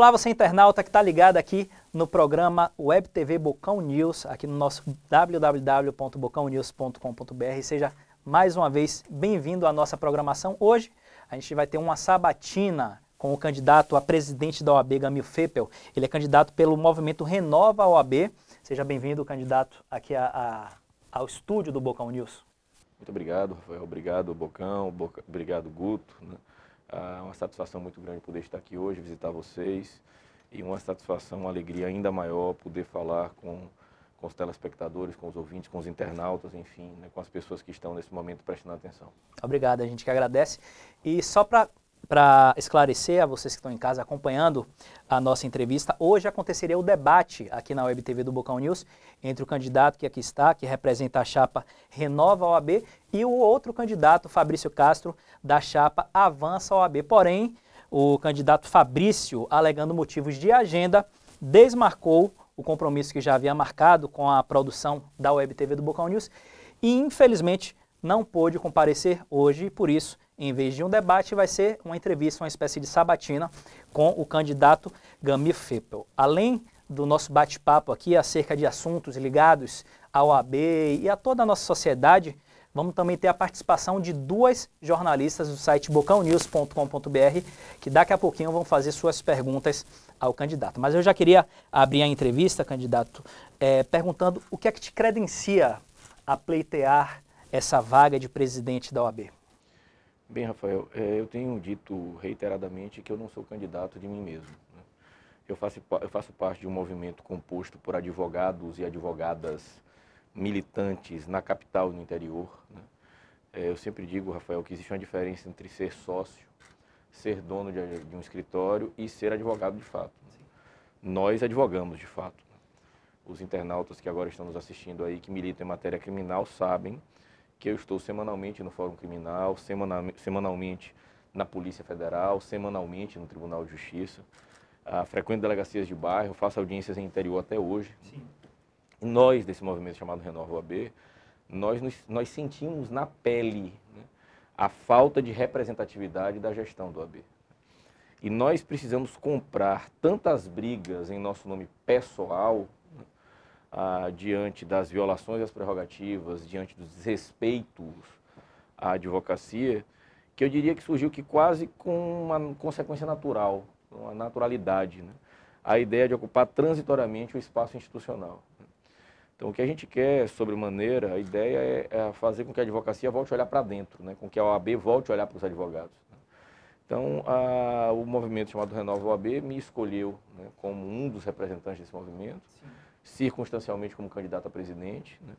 Olá, você internauta que está ligado aqui no programa Web TV Bocão News, aqui no nosso www.bocãonews.com.br. Seja mais uma vez bem-vindo à nossa programação. Hoje a gente vai ter uma sabatina com o candidato a presidente da OAB, Gamil Fepel. Ele é candidato pelo movimento Renova OAB. Seja bem-vindo, candidato, aqui a, a, ao estúdio do Bocão News. Muito obrigado, Rafael. Obrigado, Bocão. Boca... Obrigado, Guto. Né? É uma satisfação muito grande poder estar aqui hoje, visitar vocês. E uma satisfação, uma alegria ainda maior poder falar com, com os telespectadores, com os ouvintes, com os internautas, enfim, né, com as pessoas que estão nesse momento prestando atenção. Obrigado, a gente que agradece. E só para para esclarecer a vocês que estão em casa acompanhando a nossa entrevista, hoje aconteceria o debate aqui na Web TV do Bocão News entre o candidato que aqui está, que representa a chapa Renova OAB, e o outro candidato, Fabrício Castro, da chapa Avança OAB. Porém, o candidato Fabrício, alegando motivos de agenda, desmarcou o compromisso que já havia marcado com a produção da Web TV do Bocão News e, infelizmente, não pôde comparecer hoje e, por isso, em vez de um debate, vai ser uma entrevista, uma espécie de sabatina com o candidato Gami Além do nosso bate-papo aqui acerca de assuntos ligados ao AB e a toda a nossa sociedade, vamos também ter a participação de duas jornalistas do site bocãonews.com.br, que daqui a pouquinho vão fazer suas perguntas ao candidato. Mas eu já queria abrir a entrevista, candidato, é, perguntando o que é que te credencia a pleitear essa vaga de presidente da OAB? Bem, Rafael, é, eu tenho dito reiteradamente que eu não sou candidato de mim mesmo. Né? Eu faço, eu faço parte de um movimento composto por advogados e advogadas militantes na capital e no interior. Né? É, eu sempre digo, Rafael, que existe uma diferença entre ser sócio, ser dono de, um escritório e ser advogado de fato. Né? Nós advogamos de fato. Os internautas que agora estão nos assistindo aí, que militam em matéria criminal, sabem que eu estou semanalmente no Fórum Criminal, semanalmente na Polícia Federal, semanalmente no Tribunal de Justiça, ah, frequento delegacias de bairro, faço audiências em interior até hoje. Sim. nós, desse movimento chamado Renova OAB, nós, nos, nós sentimos na pele né, a falta de representatividade da gestão do AB. E nós precisamos comprar tantas brigas em nosso nome pessoal ah, diante das violações às prerrogativas, diante dos desrespeitos à advocacia, que eu diria que surgiu que quase com uma consequência natural, uma naturalidade, né? a ideia de ocupar transitoriamente o espaço institucional. Então, o que a gente quer, sobremaneira, a ideia é, é, fazer com que a advocacia volte a olhar para dentro, né? com que a OAB volte a olhar para os advogados. Então, a, o movimento chamado Renova OAB me escolheu né, como um dos representantes desse movimento. Sim circunstancialmente como candidato a presidente, né?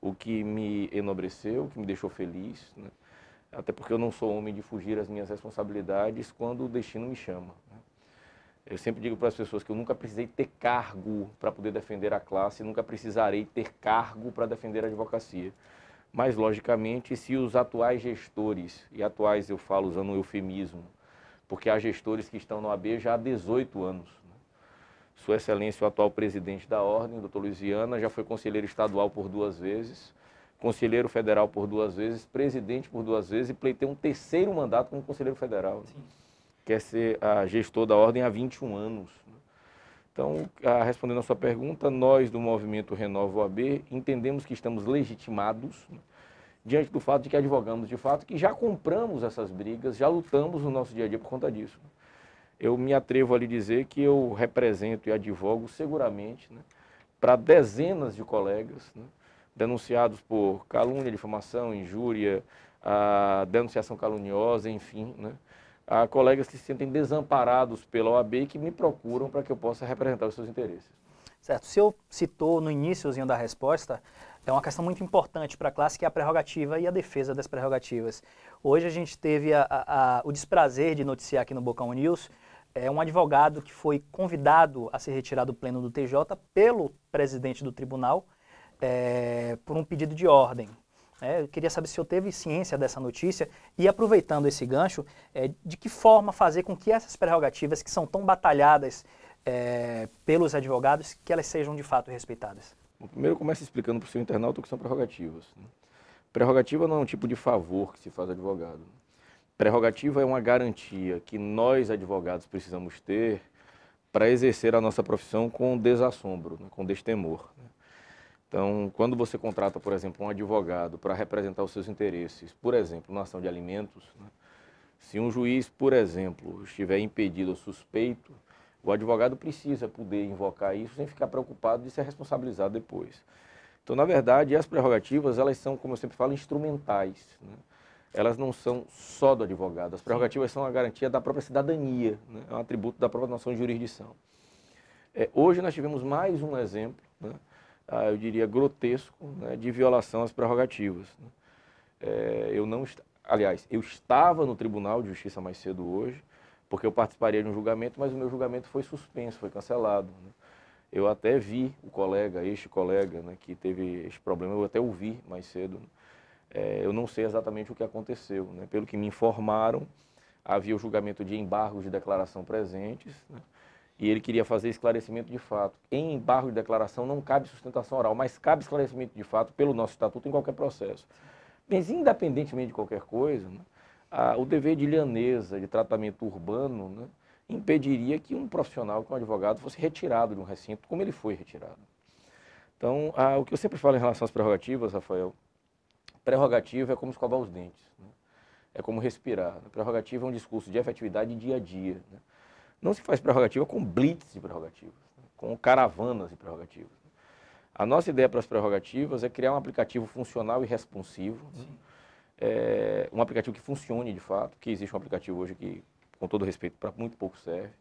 o que me enobreceu, o que me deixou feliz, né? até porque eu não sou homem de fugir as minhas responsabilidades quando o destino me chama. Né? Eu sempre digo para as pessoas que eu nunca precisei ter cargo para poder defender a classe, nunca precisarei ter cargo para defender a advocacia. Mas, logicamente, se os atuais gestores, e atuais eu falo usando um eufemismo, porque há gestores que estão no AB já há 18 anos, sua Excelência, o atual presidente da Ordem, doutor Luiziana, já foi conselheiro estadual por duas vezes, conselheiro federal por duas vezes, presidente por duas vezes e pleitei um terceiro mandato como conselheiro federal. Né? Sim. Quer ser a ah, gestor da Ordem há 21 anos. Né? Então, ah, respondendo à sua pergunta, nós do movimento Renova OAB entendemos que estamos legitimados né? diante do fato de que advogamos de fato que já compramos essas brigas, já lutamos no nosso dia a dia por conta disso eu me atrevo a lhe dizer que eu represento e advogo seguramente né, para dezenas de colegas né, denunciados por calúnia, difamação, injúria, a denunciação caluniosa, enfim, né, a colegas que se sentem desamparados pela OAB e que me procuram para que eu possa representar os seus interesses. Certo. Se eu citou no iníciozinho da resposta, é uma questão muito importante para a classe, que é a prerrogativa e a defesa das prerrogativas. Hoje a gente teve a, a, a, o desprazer de noticiar aqui no Bocão News é um advogado que foi convidado a se retirar do pleno do TJ pelo presidente do tribunal é, por um pedido de ordem. É, eu queria saber se o senhor teve ciência dessa notícia e, aproveitando esse gancho, é, de que forma fazer com que essas prerrogativas que são tão batalhadas é, pelos advogados, que elas sejam de fato respeitadas? Bom, primeiro, começa explicando para o seu internauta o que são prerrogativas. Né? Prerrogativa não é um tipo de favor que se faz ao advogado. Né? Prerrogativa é uma garantia que nós, advogados, precisamos ter para exercer a nossa profissão com desassombro, né, com destemor. Né? Então, quando você contrata, por exemplo, um advogado para representar os seus interesses, por exemplo, na ação de alimentos, né, se um juiz, por exemplo, estiver impedido ou suspeito, o advogado precisa poder invocar isso sem ficar preocupado de ser responsabilizado depois. Então, na verdade, as prerrogativas, elas são, como eu sempre falo, instrumentais. Né? elas não são só do advogado. As prerrogativas são a garantia da própria cidadania, né? é um atributo da própria noção de jurisdição. É, hoje nós tivemos mais um exemplo, né? ah, eu diria grotesco, né? de violação às prerrogativas. Né? É, eu não, aliás, eu estava no Tribunal de Justiça mais cedo hoje, porque eu participaria de um julgamento, mas o meu julgamento foi suspenso, foi cancelado. Né? Eu até vi o colega, este colega, né, que teve esse problema, eu até ouvi mais cedo. É, eu não sei exatamente o que aconteceu. Né? Pelo que me informaram, havia o julgamento de embargos de declaração presentes né? e ele queria fazer esclarecimento de fato. Em embargo de declaração não cabe sustentação oral, mas cabe esclarecimento de fato pelo nosso estatuto em qualquer processo. Mas, independentemente de qualquer coisa, né? ah, o dever de lianesa de tratamento urbano, né, impediria que um profissional, que um advogado, fosse retirado de um recinto como ele foi retirado. Então, ah, o que eu sempre falo em relação às prerrogativas, Rafael, Prerrogativa é como escovar os dentes, né? é como respirar. Prerrogativa é um discurso de efetividade dia a dia. Né? Não se faz prerrogativa com blitz de prerrogativas, né? com caravanas de prerrogativas. Né? A nossa ideia para as prerrogativas é criar um aplicativo funcional e responsivo, né? é, um aplicativo que funcione de fato, que existe um aplicativo hoje que, com todo respeito, para muito pouco serve.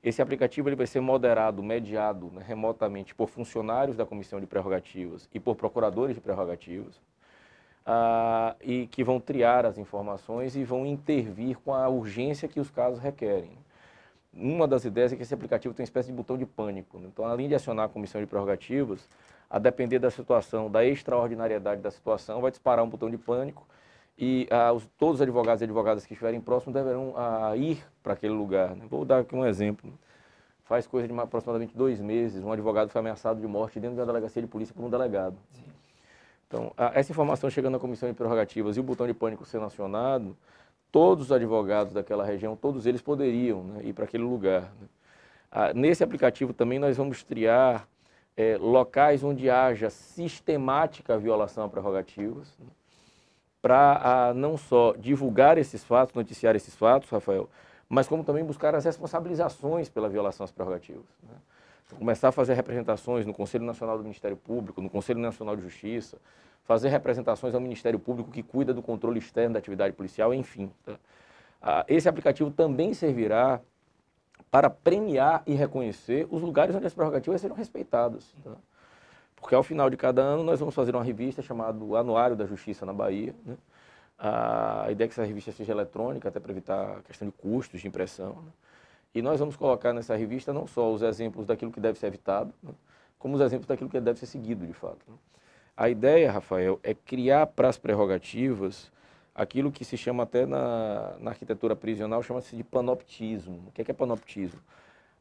Esse aplicativo ele vai ser moderado, mediado né, remotamente por funcionários da Comissão de Prerrogativas e por procuradores de prerrogativas. Ah, e que vão triar as informações e vão intervir com a urgência que os casos requerem. Uma das ideias é que esse aplicativo tem uma espécie de botão de pânico. Né? Então, além de acionar a comissão de prerrogativas, a depender da situação, da extraordinariedade da situação, vai disparar um botão de pânico e ah, os, todos os advogados e advogadas que estiverem próximos deverão ah, ir para aquele lugar. Né? Vou dar aqui um exemplo. Faz coisa de aproximadamente dois meses, um advogado foi ameaçado de morte dentro da delegacia de polícia por um delegado. Sim. Então, a, essa informação chegando à Comissão de Prerrogativas e o botão de pânico sendo acionado, todos os advogados daquela região, todos eles poderiam né, ir para aquele lugar. Né? nesse aplicativo também nós vamos triar é, locais onde haja sistemática violação a prerrogativas, né? para não só divulgar esses fatos, noticiar esses fatos, Rafael, mas como também buscar as responsabilizações pela violação às prerrogativas. Né? começar a fazer representações no Conselho Nacional do Ministério Público, no Conselho Nacional de Justiça, fazer representações ao Ministério Público que cuida do controle externo da atividade policial, enfim. Tá? Ah, esse aplicativo também servirá para premiar e reconhecer os lugares onde as prerrogativas serão respeitadas. Tá? Porque ao final de cada ano nós vamos fazer uma revista chamada Anuário da Justiça na Bahia. Né? Ah, a ideia é que essa revista seja eletrônica, até para evitar a questão de custos de impressão. Né? E nós vamos colocar nessa revista não só os exemplos daquilo que deve ser evitado, né, como os exemplos daquilo que deve ser seguido, de fato. Né. A ideia, Rafael, é criar para as prerrogativas aquilo que se chama até na, na arquitetura prisional, chama-se de panoptismo. O que é, que é panoptismo?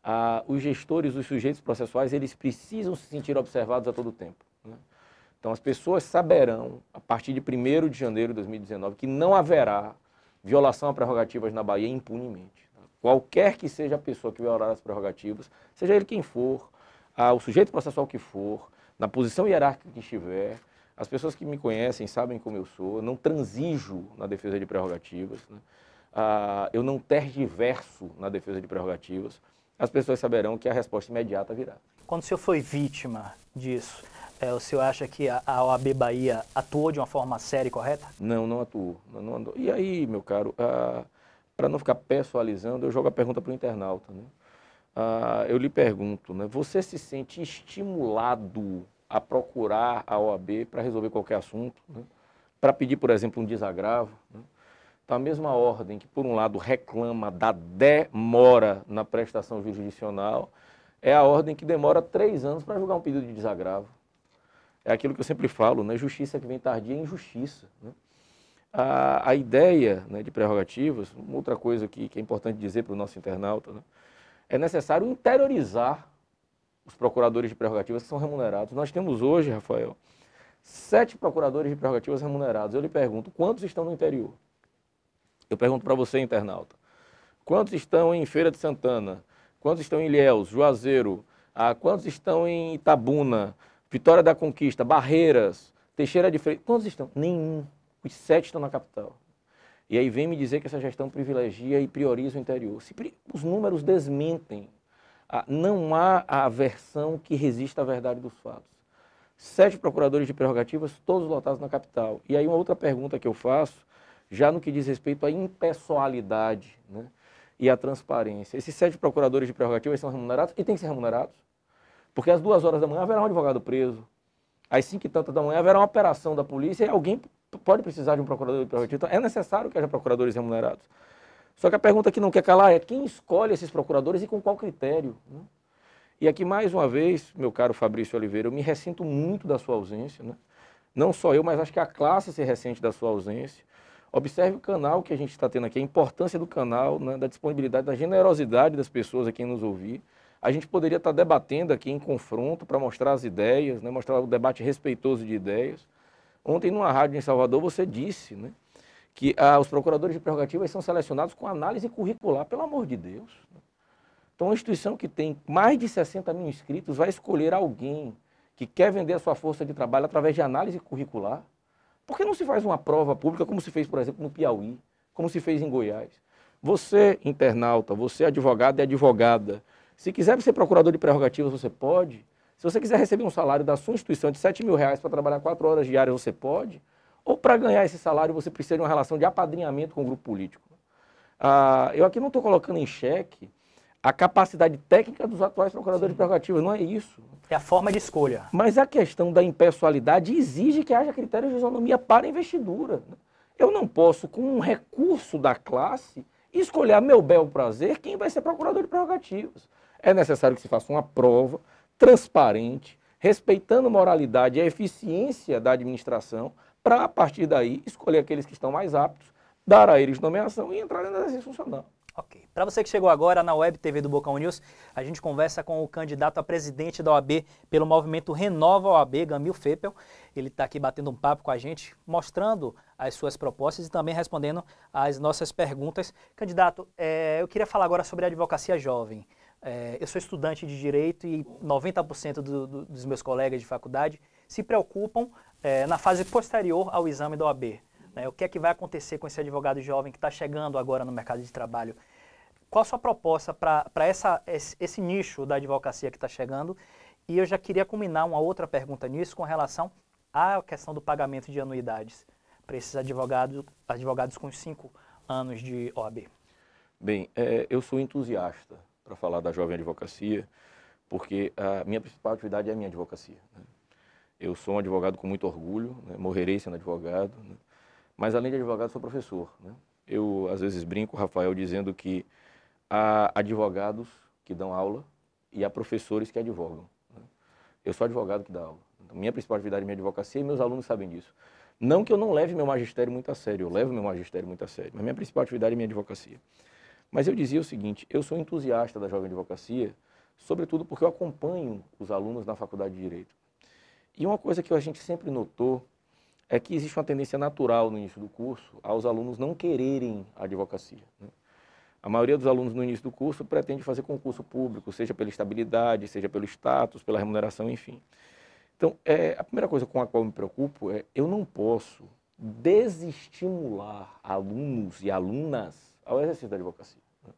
Ah, os gestores, os sujeitos processuais, eles precisam se sentir observados a todo tempo. Né? Então, as pessoas saberão, a partir de 1 de janeiro de 2019, que não haverá violação a prerrogativas na Bahia impunemente qualquer que seja a pessoa que vai orar as prerrogativas, seja ele quem for, a, o sujeito processual que for, na posição hierárquica que estiver, as pessoas que me conhecem sabem como eu sou, eu não transijo na defesa de prerrogativas, né? eu não tergiverso na defesa de prerrogativas, as pessoas saberão que a resposta imediata virá. Quando o senhor foi vítima disso, é, o senhor acha que a, a OAB Bahia atuou de uma forma séria e correta? Não, não atuou. Não, não E aí, meu caro, ah, para não ficar pessoalizando, eu jogo a pergunta para o internauta. Né? Ah, eu lhe pergunto, né, você se sente estimulado a procurar a OAB para resolver qualquer assunto, né? para pedir, por exemplo, um desagravo? Né? Então, a mesma ordem que, por um lado, reclama da demora na prestação jurisdicional, é a ordem que demora três anos para julgar um pedido de desagravo. É aquilo que eu sempre falo, né? Justiça que vem tardia é injustiça. Né? a, a ideia né, de prerrogativas, outra coisa que, que é importante dizer para o nosso internauta, né, é necessário interiorizar os procuradores de prerrogativas que são remunerados. Nós temos hoje, Rafael, sete procuradores de prerrogativas remunerados. Eu lhe pergunto, quantos estão no interior? Eu pergunto para você, internauta, quantos estão em Feira de Santana? Quantos estão em Ilhéus, Juazeiro? Ah, quantos estão em Itabuna, Vitória da Conquista, Barreiras, Teixeira de Freitas? Quantos estão? Nenhum. Os sete estão na capital. E aí vem me dizer que essa gestão privilegia e prioriza o interior. Se os números desmentem, ah, não há a versão que resista à verdade dos fatos. Sete procuradores de prerrogativas, todos lotados na capital. E aí uma outra pergunta que eu faço, já no que diz respeito à impessoalidade né, e à transparência. Esses sete procuradores de prerrogativas são remunerados e têm que ser remunerados, porque às duas horas da manhã haverá um advogado preso, às cinco e tantas da manhã haverá uma operação da polícia e alguém pode precisar de um procurador prerrogativo. Então, é necessário que haja procuradores remunerados. Só que a pergunta que não quer calar é quem escolhe esses procuradores e com qual critério? Né? E aqui, mais uma vez, meu caro Fabrício Oliveira, eu me ressinto muito da sua ausência. Né? Não só eu, mas acho que a classe se ressente da sua ausência. Observe o canal que a gente está tendo aqui, a importância do canal, né, da disponibilidade, da generosidade das pessoas aqui nos ouvir. A gente poderia estar tá debatendo aqui em confronto para mostrar as ideias, né, mostrar o um debate respeitoso de ideias. Ontem, numa rádio em Salvador, você disse né, que ah, os procuradores de prerrogativas são selecionados com análise curricular, pelo amor de Deus. Então, uma instituição que tem mais de 60 mil inscritos vai escolher alguém que quer vender a sua força de trabalho através de análise curricular. Por que não se faz uma prova pública como se fez, por exemplo, no Piauí, como se fez em Goiás? Você, internauta, você, advogado e advogada, se quiser ser procurador de prerrogativas, você pode. Se você quiser receber um salário da sua instituição de 7 mil reais para trabalhar 4 horas diárias, você pode. Ou para ganhar esse salário, você precisa de uma relação de apadrinhamento com o grupo político. Ah, eu aqui não estou colocando em xeque a capacidade técnica dos atuais procuradores Sim. de prerrogativas, não é isso. É a forma de escolha. Mas a questão da impessoalidade exige que haja critérios de isonomia para investidura. Né? Eu não posso, com um recurso da classe, escolher a meu bel prazer quem vai ser procurador de prerrogativas. É necessário que se faça uma prova transparente, respeitando moralidade e eficiência da administração, para, a partir daí, escolher aqueles que estão mais aptos, dar a eles nomeação e entrar na exercício funcional. Ok. Para você que chegou agora na Web TV do Bocão News, a gente conversa com o candidato a presidente da OAB pelo movimento Renova OAB, Gamil Fepel. Ele está aqui batendo um papo com a gente, mostrando as suas propostas e também respondendo às nossas perguntas. Candidato, é, eu queria falar agora sobre a advocacia jovem. É, eu sou estudante de direito e 90% do, do, dos meus colegas de faculdade se preocupam é, na fase posterior ao exame da OAB. Né? O que é que vai acontecer com esse advogado jovem que está chegando agora no mercado de trabalho? Qual a sua proposta para esse, esse nicho da advocacia que está chegando? E eu já queria combinar uma outra pergunta nisso com relação à questão do pagamento de anuidades para esses advogados, advogados com cinco anos de OAB. Bem, é, eu sou entusiasta para falar da jovem advocacia, porque a minha principal atividade é a minha advocacia. Né? Eu sou um advogado com muito orgulho, né? morrerei sendo advogado, né? mas além de advogado sou professor. Né? Eu às vezes brinco, Rafael, dizendo que há advogados que dão aula e há professores que advogam. Né? Eu sou advogado que dá aula. Então, minha principal atividade é minha advocacia e meus alunos sabem disso. Não que eu não leve meu magistério muito a sério, eu levo meu magistério muito a sério, mas minha principal atividade é minha advocacia. Mas eu dizia o seguinte, eu sou entusiasta da jovem advocacia, sobretudo porque eu acompanho os alunos na faculdade de Direito. E uma coisa que a gente sempre notou é que existe uma tendência natural no início do curso aos alunos não quererem a advocacia. Né? A maioria dos alunos no início do curso pretende fazer concurso público, seja pela estabilidade, seja pelo status, pela remuneração, enfim. Então, é, a primeira coisa com a qual me preocupo é eu não posso desestimular alunos e alunas ao exercício da advocacia. Né?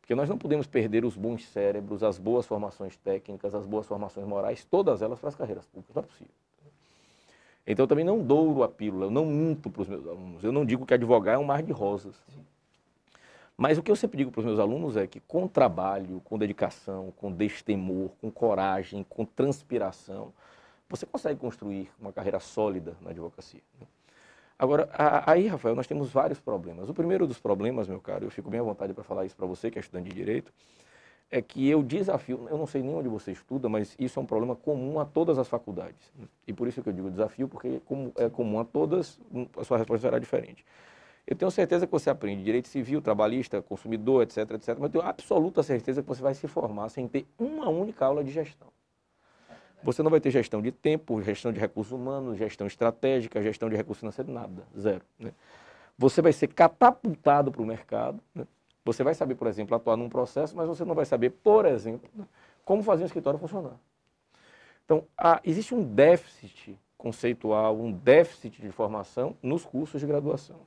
Porque nós não podemos perder os bons cérebros, as boas formações técnicas, as boas formações morais, todas elas para as carreiras públicas, não é possível. Então eu também não douro a pílula, eu não minto para os meus alunos, eu não digo que advogar é um mar de rosas. Sim. Mas o que eu sempre digo para os meus alunos é que com trabalho, com dedicação, com destemor, com coragem, com transpiração, você consegue construir uma carreira sólida na advocacia. Né? Agora, aí, Rafael, nós temos vários problemas. O primeiro dos problemas, meu caro, eu fico bem à vontade para falar isso para você, que é estudante de Direito, é que eu desafio, eu não sei nem onde você estuda, mas isso é um problema comum a todas as faculdades. E por isso que eu digo desafio, porque como é comum a todas, a sua resposta será diferente. Eu tenho certeza que você aprende direito civil, trabalhista, consumidor, etc, etc, mas eu tenho absoluta certeza que você vai se formar sem ter uma única aula de gestão. Você não vai ter gestão de tempo, gestão de recursos humanos, gestão estratégica, gestão de recursos financeiros, nada, zero. Né? Você vai ser catapultado para o mercado. Né? Você vai saber, por exemplo, atuar num processo, mas você não vai saber, por exemplo, como fazer um escritório funcionar. Então, há, existe um déficit conceitual, um déficit de formação nos cursos de graduação.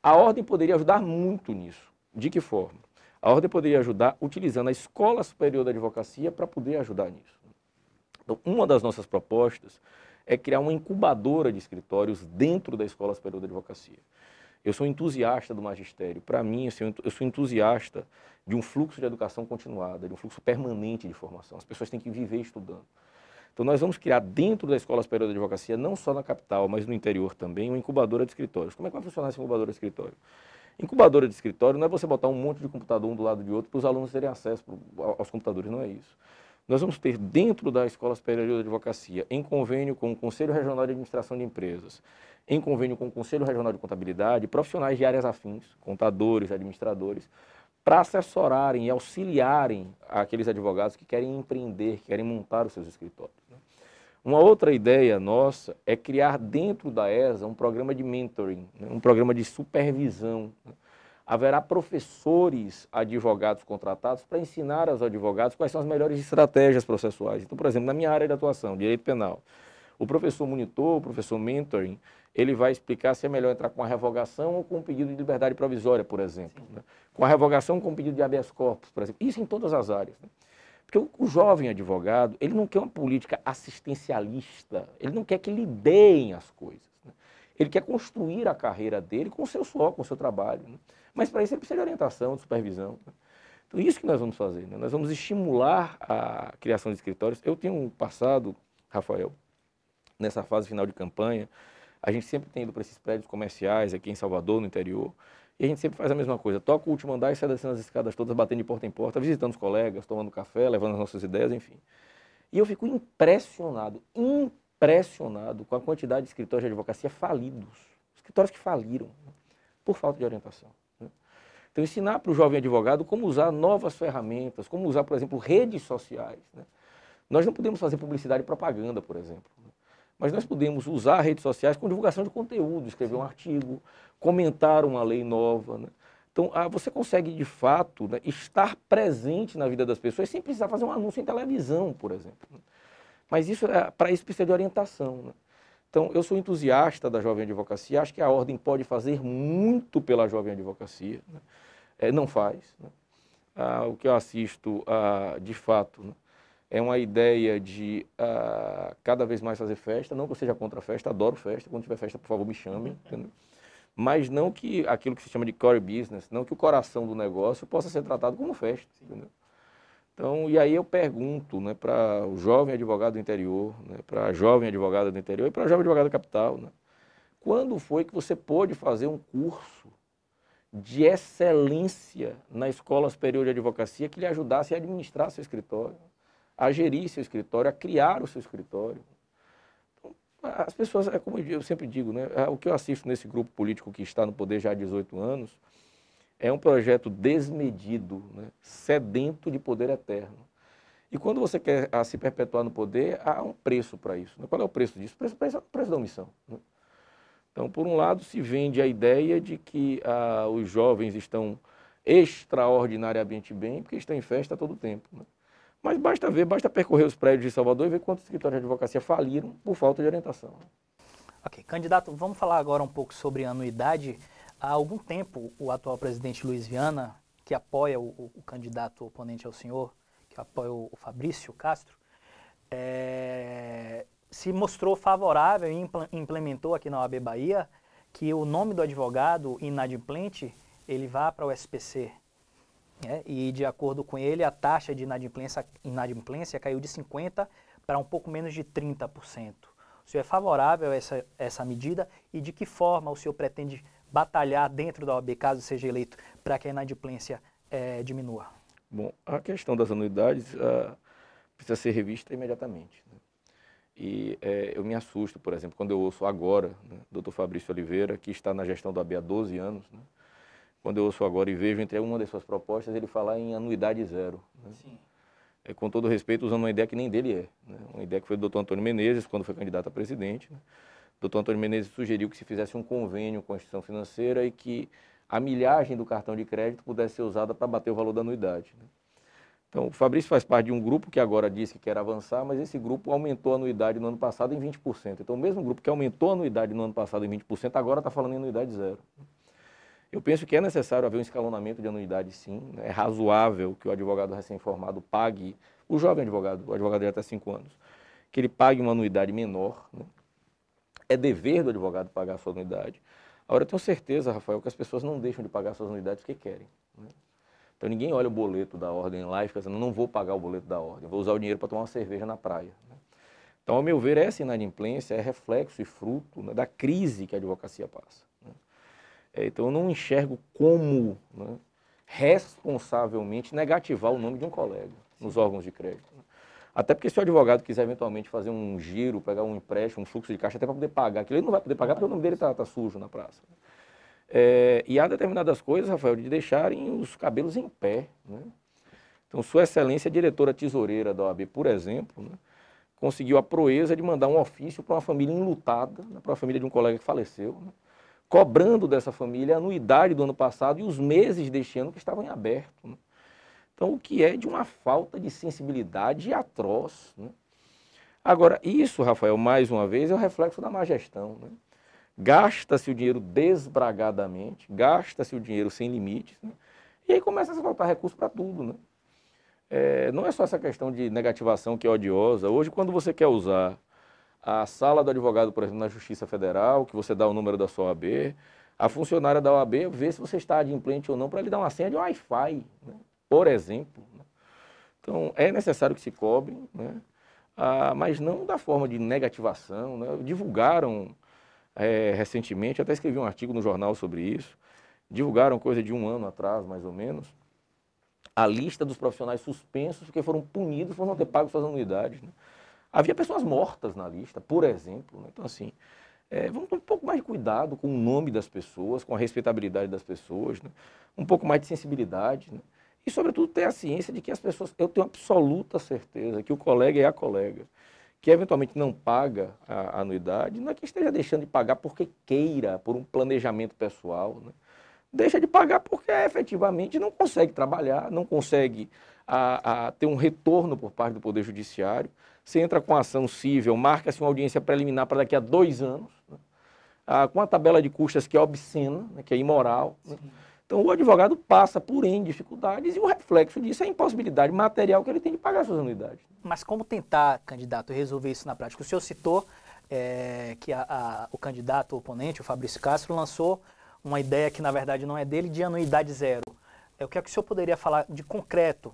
A ordem poderia ajudar muito nisso. De que forma? A ordem poderia ajudar utilizando a Escola Superior da Advocacia para poder ajudar nisso. Então, uma das nossas propostas é criar uma incubadora de escritórios dentro da Escola Superior da Advocacia. Eu sou entusiasta do magistério. Para mim, assim, eu sou entusiasta de um fluxo de educação continuada, de um fluxo permanente de formação. As pessoas têm que viver estudando. Então, nós vamos criar dentro da Escola Superior da Advocacia, não só na capital, mas no interior também, uma incubadora de escritórios. Como é que vai funcionar essa incubadora de escritório? Incubadora de escritório não é você botar um monte de computador um do lado de outro para os alunos terem acesso aos computadores, não é isso. Nós vamos ter dentro da Escola Superior de Advocacia, em convênio com o Conselho Regional de Administração de Empresas, em convênio com o Conselho Regional de Contabilidade, profissionais de áreas afins, contadores, administradores, para assessorarem e auxiliarem aqueles advogados que querem empreender, que querem montar os seus escritórios. Né? Uma outra ideia nossa é criar dentro da ESA um programa de mentoring, né? um programa de supervisão. Né? haverá professores advogados contratados para ensinar aos advogados quais são as melhores estratégias processuais. Então, por exemplo, na minha área de atuação, direito penal, o professor monitor, o professor mentoring, ele vai explicar se é melhor entrar com a revogação ou com um pedido de liberdade provisória, por exemplo. Né? Com a revogação, com um pedido de habeas corpus, por exemplo. Isso em todas as áreas. Né? Porque o, jovem advogado, ele não quer uma política assistencialista, ele não quer que lhe deem as coisas. Né? Ele quer construir a carreira dele com o seu suor, com o seu trabalho. Né? Mas para isso ele é precisa de orientação, de supervisão. Então, isso que nós vamos fazer. Né? Nós vamos estimular a criação de escritórios. Eu tenho passado, Rafael, nessa fase final de campanha, a gente sempre tem ido para esses prédios comerciais aqui em Salvador, no interior, e a gente sempre faz a mesma coisa. Toca o último andar e sai descendo as escadas todas, batendo de porta em porta, visitando os colegas, tomando café, levando as nossas ideias, enfim. E eu fico impressionado, impressionado com a quantidade de escritórios de advocacia falidos. Escritórios que faliram né? por falta de orientação. Então, ensinar para o jovem advogado como usar novas ferramentas, como usar, por exemplo, redes sociais. Né? Nós não podemos fazer publicidade e propaganda, por exemplo. Né? Mas nós podemos usar redes sociais com divulgação de conteúdo, escrever um artigo, comentar uma lei nova. Né? Então, ah, você consegue, de fato, né, estar presente na vida das pessoas sem precisar fazer um anúncio em televisão, por exemplo. Né? Mas isso, é, para isso precisa de orientação. Então, eu sou entusiasta da jovem advocacia, acho que a ordem pode fazer muito pela jovem advocacia, né? é, não faz. Né? Ah, o que eu assisto, ah, de fato, né? é uma ideia de ah, cada vez mais fazer festa, não que eu seja contra a festa, adoro festa, quando tiver festa, por favor, me chame, entendeu? mas não que aquilo que se chama de core business, não que o coração do negócio possa ser tratado como festa, Sim. entendeu? Então, e aí eu pergunto né, para o jovem advogado do interior, né, para a jovem advogada do interior e para a jovem advogada capital, né, quando foi que você pôde fazer um curso de excelência na Escola Superior de Advocacia que lhe ajudasse a administrar seu escritório, a gerir seu escritório, a criar o seu escritório? Então, as pessoas, é como eu sempre digo, né, é, o que eu assisto nesse grupo político que está no poder já há 18 anos, é um projeto desmedido, né? sedento de poder eterno. E quando você quer a, ah, se perpetuar no poder, há um preço para isso. Né? Qual é o preço disso? O preço, preço, é preço da omissão. Né? Então, por um lado, se vende a ideia de que ah, os jovens estão extraordinariamente bem, porque estão em festa a todo tempo. Né? Mas basta ver, basta percorrer os prédios de Salvador e ver quantos escritórios de advocacia faliram por falta de orientação. Ok, candidato, vamos falar agora um pouco sobre anuidade. Há algum tempo, o atual presidente Luiz Viana, que apoia o, o candidato oponente ao senhor, que apoia o, o Fabrício Castro, é, se mostrou favorável e impl implementou aqui na OAB Bahia que o nome do advogado inadimplente ele vá para o SPC. Né? E de acordo com ele, a taxa de inadimplência, inadimplência caiu de 50% para um pouco menos de 30%. O senhor é favorável a essa, essa medida e de que forma o senhor pretende batalhar dentro da OAB, caso seja eleito, para que a inadimplência é, diminua? Bom, a questão das anuidades uh, precisa ser revista imediatamente. Né? E é, eu me assusto, por exemplo, quando eu ouço agora, né, doutor Fabrício Oliveira, que está na gestão da OAB há 12 anos, né, quando eu ouço agora e vejo entre uma das suas propostas ele falar em anuidade zero. Né? Sim. É, com todo respeito, usando uma ideia que nem dele é. Né? Uma ideia que foi do doutor Antônio Menezes, quando foi candidato a presidente. Né? doutor Antônio Menezes sugeriu que se fizesse um convênio com a instituição financeira e que a milhagem do cartão de crédito pudesse ser usada para bater o valor da anuidade. Né? Então, o Fabrício faz parte de um grupo que agora disse que quer avançar, mas esse grupo aumentou a anuidade no ano passado em 20%. Então, o mesmo grupo que aumentou a anuidade no ano passado em 20%, agora está falando em anuidade zero. Eu penso que é necessário haver um escalonamento de anuidade, sim. Né? É razoável que o advogado recém-formado pague, o jovem advogado, o advogado de até 5 anos, que ele pague uma anuidade menor, né? é dever do advogado pagar a sua anuidade. Agora, eu tenho certeza, Rafael, que as pessoas não deixam de pagar suas anuidades porque querem. Né? Então, ninguém olha o boleto da ordem lá e fica dizendo, não vou pagar o boleto da ordem, vou usar o dinheiro para tomar uma cerveja na praia. Né? Então, ao meu ver, essa inadimplência é reflexo e fruto né, da crise que a advocacia passa. Né? É, então, eu não enxergo como né, responsavelmente negativar o nome de um colega Sim. nos órgãos de crédito. Né? Até porque se o advogado quiser eventualmente fazer um giro, pegar um empréstimo, um fluxo de caixa, até para poder pagar aquilo, ele não vai poder pagar porque o nome dele está tá sujo na praça. É, e há determinadas coisas, Rafael, de deixarem os cabelos em pé. Né? Então, Sua Excelência, diretora tesoureira da OAB, por exemplo, né, conseguiu a proeza de mandar um ofício para uma família enlutada, né, para a família de um colega que faleceu, né, cobrando dessa família a anuidade do ano passado e os meses deste ano que estavam em aberto. Né. Então, o que é de uma falta de sensibilidade atroz. Né? Agora, isso, Rafael, mais uma vez, é o reflexo da má gestão. Né? Gasta-se o dinheiro desbragadamente, gasta-se o dinheiro sem limites, né? e aí começa a se faltar recurso para tudo. Né? É, não é só essa questão de negativação que é odiosa. Hoje, quando você quer usar a sala do advogado, por exemplo, na Justiça Federal, que você dá o número da sua OAB, a funcionária da OAB vê se você está de implante ou não para lhe dar uma senha de Wi-Fi. Né? por exemplo. Né? Então, é necessário que se cobre, né? ah, mas não da forma de negativação. Né? Divulgaram é, recentemente, até escrevi um artigo no jornal sobre isso, divulgaram coisa de um ano atrás, mais ou menos, a lista dos profissionais suspensos porque foram punidos por não ter pago suas anuidades. Né? Havia pessoas mortas na lista, por exemplo. Né? Então, assim, é, vamos ter um pouco mais de cuidado com o nome das pessoas, com a respeitabilidade das pessoas, né? um pouco mais de sensibilidade. Né? E, sobretudo, ter a ciência de que as pessoas. Eu tenho absoluta certeza que o colega e é a colega que eventualmente não paga a anuidade, não é que esteja deixando de pagar porque queira, por um planejamento pessoal. Né? Deixa de pagar porque efetivamente não consegue trabalhar, não consegue a, a, ter um retorno por parte do Poder Judiciário. Você entra com ação civil, marca-se uma audiência preliminar para daqui a dois anos, né? ah, com a tabela de custas que é obscena, né? que é imoral. Né? Então, o advogado passa por em dificuldades e o reflexo disso é a impossibilidade material que ele tem de pagar suas anuidades. Mas como tentar, candidato, resolver isso na prática? O senhor citou é, que a, a, o candidato o oponente, o Fabrício Castro, lançou uma ideia que, na verdade, não é dele, de anuidade zero. É, o que é que o senhor poderia falar de concreto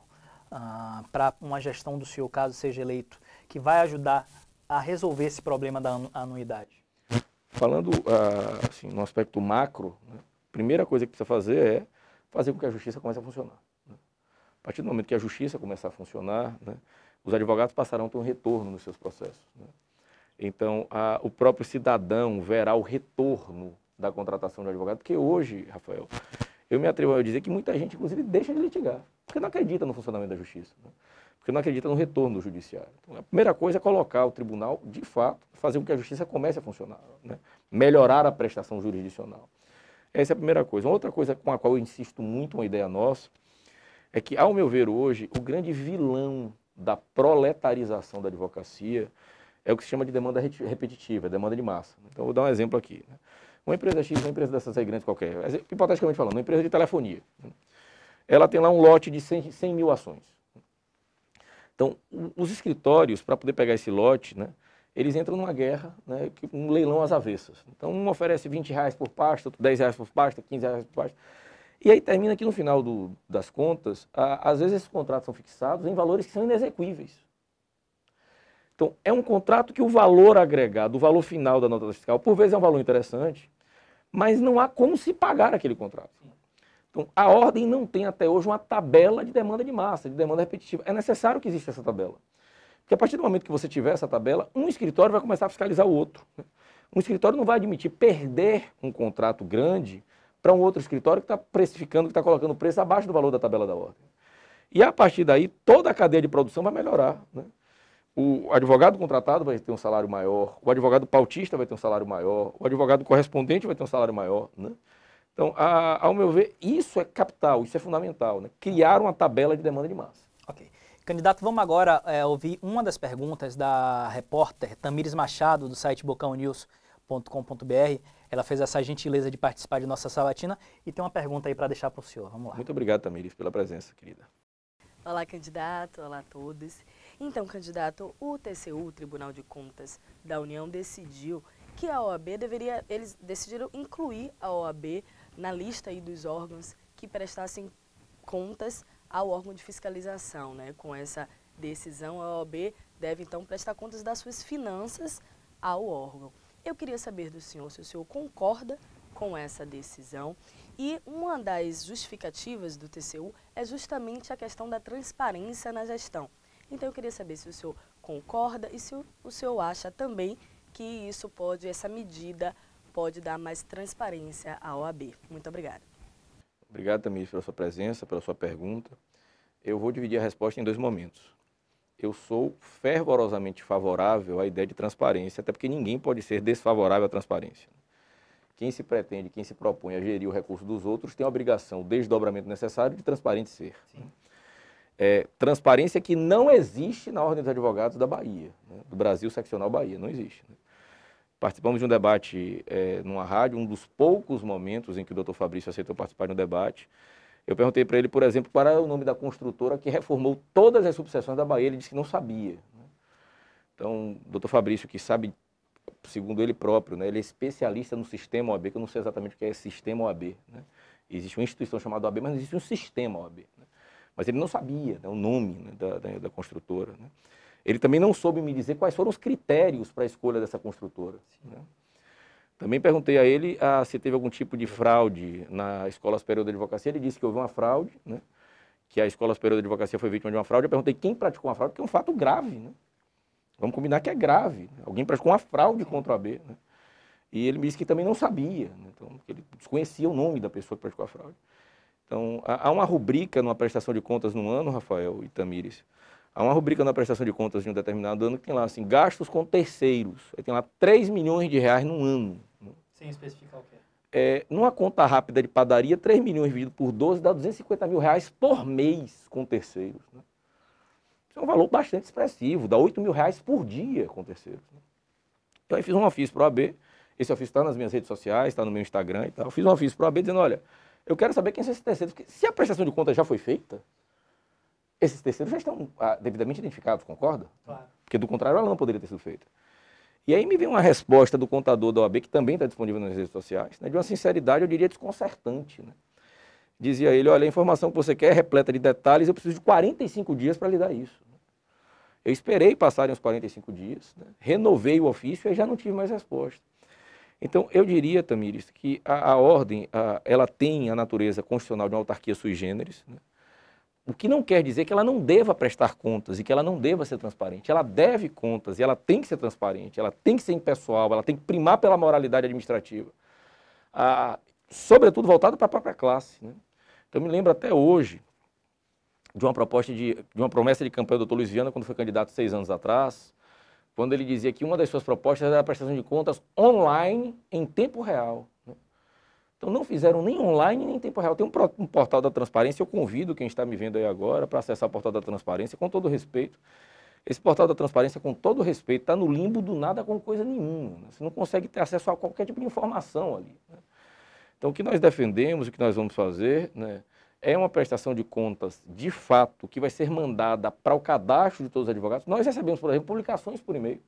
ah, para uma gestão do senhor, caso seja eleito, que vai ajudar a resolver esse problema da anuidade? Falando ah, assim, no aspecto macro, né? primeira coisa que precisa fazer é fazer com que a justiça comece a funcionar. Né? A partir do momento que a justiça começar a funcionar, né, os advogados passarão a ter um retorno nos seus processos. Né? Então, a, o próprio cidadão verá o retorno da contratação de advogado, porque hoje, Rafael, eu me atrevo a dizer que muita gente, inclusive, deixa de litigar, porque não acredita no funcionamento da justiça, né? porque não acredita no retorno do judiciário. Então, a primeira coisa é colocar o tribunal, de fato, fazer com que a justiça comece a funcionar, né? melhorar a prestação jurisdicional. Essa é a primeira coisa. Uma outra coisa com a qual eu insisto muito, uma ideia nossa, é que, ao meu ver hoje, o grande vilão da proletarização da advocacia é o que se chama de demanda repetitiva, demanda de massa. Então, vou dar um exemplo aqui. Né? Uma empresa X, uma empresa dessas aí grandes qualquer, hipoteticamente falando, uma empresa de telefonia, né? ela tem lá um lote de 100, 100 mil ações. Então, os escritórios, para poder pegar esse lote, né, eles entram numa guerra, né, um leilão às avessas. Então, um oferece 20 reais por pasta, outro 10 reais por pasta, 15 reais por pasta. E aí termina que no final do, das contas, a, às vezes esses contratos são fixados em valores que são inexequíveis. Então, é um contrato que o valor agregado, o valor final da nota fiscal, por vezes é um valor interessante, mas não há como se pagar aquele contrato. Então, a ordem não tem até hoje uma tabela de demanda de massa, de demanda repetitiva. É necessário que exista essa tabela. Porque a partir do momento que você tiver essa tabela, um escritório vai começar a fiscalizar o outro. Né? Um escritório não vai admitir perder um contrato grande para um outro escritório que está precificando, que está colocando preço abaixo do valor da tabela da ordem. E a partir daí, toda a cadeia de produção vai melhorar. Né? O advogado contratado vai ter um salário maior, o advogado pautista vai ter um salário maior, o advogado correspondente vai ter um salário maior. Né? Então, a, ao meu ver, isso é capital, isso é fundamental. Né? Criar uma tabela de demanda de massa. Candidato, vamos agora é, ouvir uma das perguntas da repórter Tamires Machado, do site bocãonews.com.br. Ela fez essa gentileza de participar de nossa salatina e tem uma pergunta aí para deixar para o senhor. Vamos lá. Muito obrigado, Tamires, pela presença, querida. Olá, candidato. Olá a todos. Então, candidato, o TCU, o Tribunal de Contas da União, decidiu que a OAB deveria, eles decidiram incluir a OAB na lista aí dos órgãos que prestassem contas ao órgão de fiscalização. Né? Com essa decisão, a OAB deve então prestar contas das suas finanças ao órgão. Eu queria saber do senhor se o senhor concorda com essa decisão e uma das justificativas do TCU é justamente a questão da transparência na gestão. Então eu queria saber se o senhor concorda e se o senhor acha também que isso pode, essa medida pode dar mais transparência à OAB. Muito obrigada. Obrigado, Tamir, pela sua presença, pela sua pergunta. Eu vou dividir a resposta em dois momentos. Eu sou fervorosamente favorável à ideia de transparência, até porque ninguém pode ser desfavorável à transparência. Quem se pretende, quem se propõe a gerir o recurso dos outros, tem a obrigação, o desdobramento necessário, de transparente ser. Sim. É, transparência que não existe na Ordem dos Advogados da Bahia, né? do Brasil Seccional Bahia, não existe. Né? Participamos de um debate é, numa rádio, um dos poucos momentos em que o doutor Fabrício aceitou participar de um debate. Eu perguntei para ele, por exemplo, qual era o nome da construtora que reformou todas as subseções da Bahia. Ele disse que não sabia. Né? Então, o doutor Fabrício, que sabe, segundo ele próprio, né, ele é especialista no sistema OAB, que eu não sei exatamente o que é sistema OAB. Né? Existe uma instituição chamada OAB, mas não existe um sistema OAB. Né? Mas ele não sabia né, o nome né, da, da, da, construtora ele também não soube me dizer quais foram os critérios para a escolha dessa construtora. Né? Também perguntei a ele ah, se teve algum tipo de fraude na Escola Superior da Advocacia. Ele disse que houve uma fraude, né? que a Escola Superior da Advocacia foi vítima de uma fraude. Eu perguntei quem praticou a fraude, que é um fato grave. Né? Vamos combinar que é grave. Alguém praticou uma fraude contra a B. Né? E ele me disse que também não sabia, né? então, ele desconhecia o nome da pessoa que praticou a fraude. Então, há uma rubrica numa prestação de contas no ano, Rafael e Tamires, Há uma rubrica na prestação de contas de um determinado ano que tem lá assim, gastos com terceiros. Aí tem lá 3 milhões de reais num ano. Sem especificar o que é. Numa conta rápida de padaria, 3 milhões dividido por 12 dá 250 mil reais por mês com terceiros. Né? Isso é um valor bastante expressivo, dá 8 mil reais por dia com terceiros. Né? Então aí fiz um ofício para o AB, esse ofício está nas minhas redes sociais, está no meu Instagram e tal. Eu fiz um ofício para o AB dizendo, olha, eu quero saber quem são é esses terceiros, porque se a prestação de contas já foi feita, esses terceiros já estão ah, devidamente identificados, concorda? Claro. Porque do contrário ela não poderia ter sido feita. E aí me vem uma resposta do contador da OAB, que também está disponível nas redes sociais, né, de uma sinceridade, eu diria, desconcertante. Né? Dizia ele, olha, a informação que você quer é repleta de detalhes, eu preciso de 45 dias para lhe dar isso. Eu esperei passarem os 45 dias, né, renovei o ofício e já não tive mais resposta. Então, eu diria, Tamires, que a, a ordem, a, ela tem a natureza constitucional de uma autarquia sui generis, né, o que não quer dizer que ela não deva prestar contas e que ela não deva ser transparente. Ela deve contas e ela tem que ser transparente, ela tem que ser impessoal, ela tem que primar pela moralidade administrativa. Ah, sobretudo voltado para a própria classe. Né? Então, eu me lembro até hoje de uma proposta de, de uma promessa de campanha do Dr. Luiz Viana, quando foi candidato seis anos atrás, quando ele dizia que uma das suas propostas era a prestação de contas online em tempo real. Então não fizeram nem online nem em tempo real. Tem um, um portal da transparência, eu convido quem está me vendo aí agora para acessar o portal da transparência, com todo respeito. Esse portal da transparência, com todo respeito, está no limbo do nada com coisa nenhuma. Né? Você não consegue ter acesso a qualquer tipo de informação ali. Né? Então o que nós defendemos, o que nós vamos fazer, né, é uma prestação de contas de fato que vai ser mandada para o cadastro de todos os advogados. Nós recebemos, por exemplo, publicações por e-mail.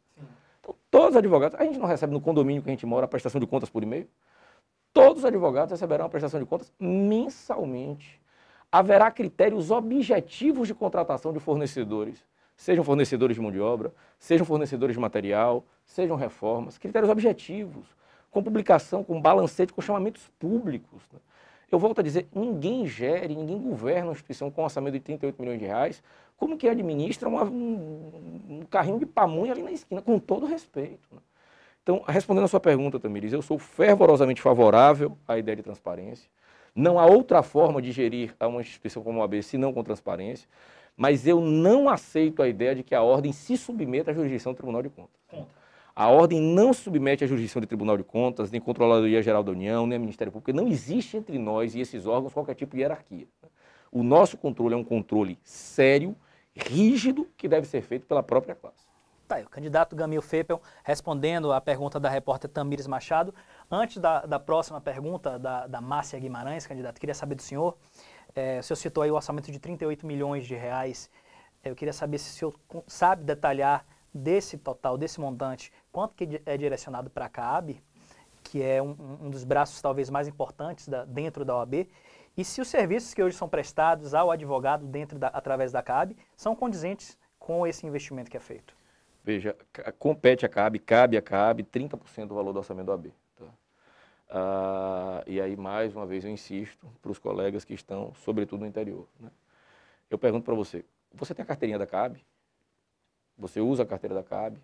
Então, todos os advogados, a gente não recebe no condomínio que a gente mora a prestação de contas por e-mail. Todos os advogados receberão a prestação de contas mensalmente. Haverá critérios objetivos de contratação de fornecedores, sejam fornecedores de mão de obra, sejam fornecedores de material, sejam reformas, critérios objetivos, com publicação, com balancete, com chamamentos públicos. Né? Eu volto a dizer, ninguém gere, ninguém governa uma instituição com um orçamento de 38 milhões de reais, como que administra uma, um, um, carrinho de pamonha ali na esquina, com todo respeito. Né? Então, respondendo a sua pergunta, Tamiris, eu sou fervorosamente favorável à ideia de transparência. Não há outra forma de gerir uma instituição como a AB senão com transparência, mas eu não aceito a ideia de que a ordem se submeta à jurisdição do Tribunal de Contas. A ordem não submete à jurisdição do Tribunal de Contas, nem Controladoria Geral da União, nem Ministério Público, não existe entre nós e esses órgãos qualquer tipo de hierarquia. O nosso controle é um controle sério, rígido, que deve ser feito pela própria classe. Tá aí, o candidato Gamil Fepel respondendo à pergunta da repórter Tamires Machado. Antes da, da próxima pergunta da, da Márcia Guimarães, candidato, queria saber do senhor, é, o senhor citou aí o orçamento de 38 milhões de reais, eh, eu queria saber se o senhor sabe detalhar desse total, desse montante, quanto que é direcionado para a CAAB, que é um, um, dos braços talvez mais importantes da, dentro da OAB, e se os serviços que hoje são prestados ao advogado dentro da, através da CAB são condizentes com esse investimento que é feito. Veja, compete a CAB, cabe a CAB 30% do valor do orçamento do AB. Tá? Ah, e aí, mais uma vez, eu insisto para os colegas que estão, sobretudo, no interior. Né? Eu pergunto para você, você tem a carteirinha da CAB? Você usa a carteira da CAB?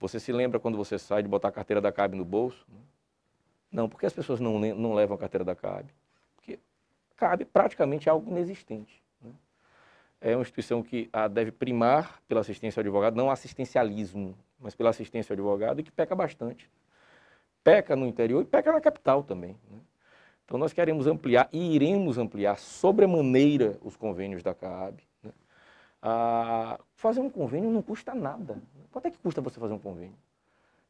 Você se lembra quando você sai de botar a carteira da CAB no bolso? Não, porque as pessoas não, não levam a carteira da CAB? Porque CAB é praticamente é algo inexistente é uma instituição que deve primar pela assistência ao advogado, não assistencialismo, mas pela assistência ao advogado, e que peca bastante. Peca no interior e peca na capital também. Né? Então, nós queremos ampliar e iremos ampliar sobremaneira os convênios da CAAB. Né? Ah, fazer um convênio não custa nada. Quanto é que custa você fazer um convênio?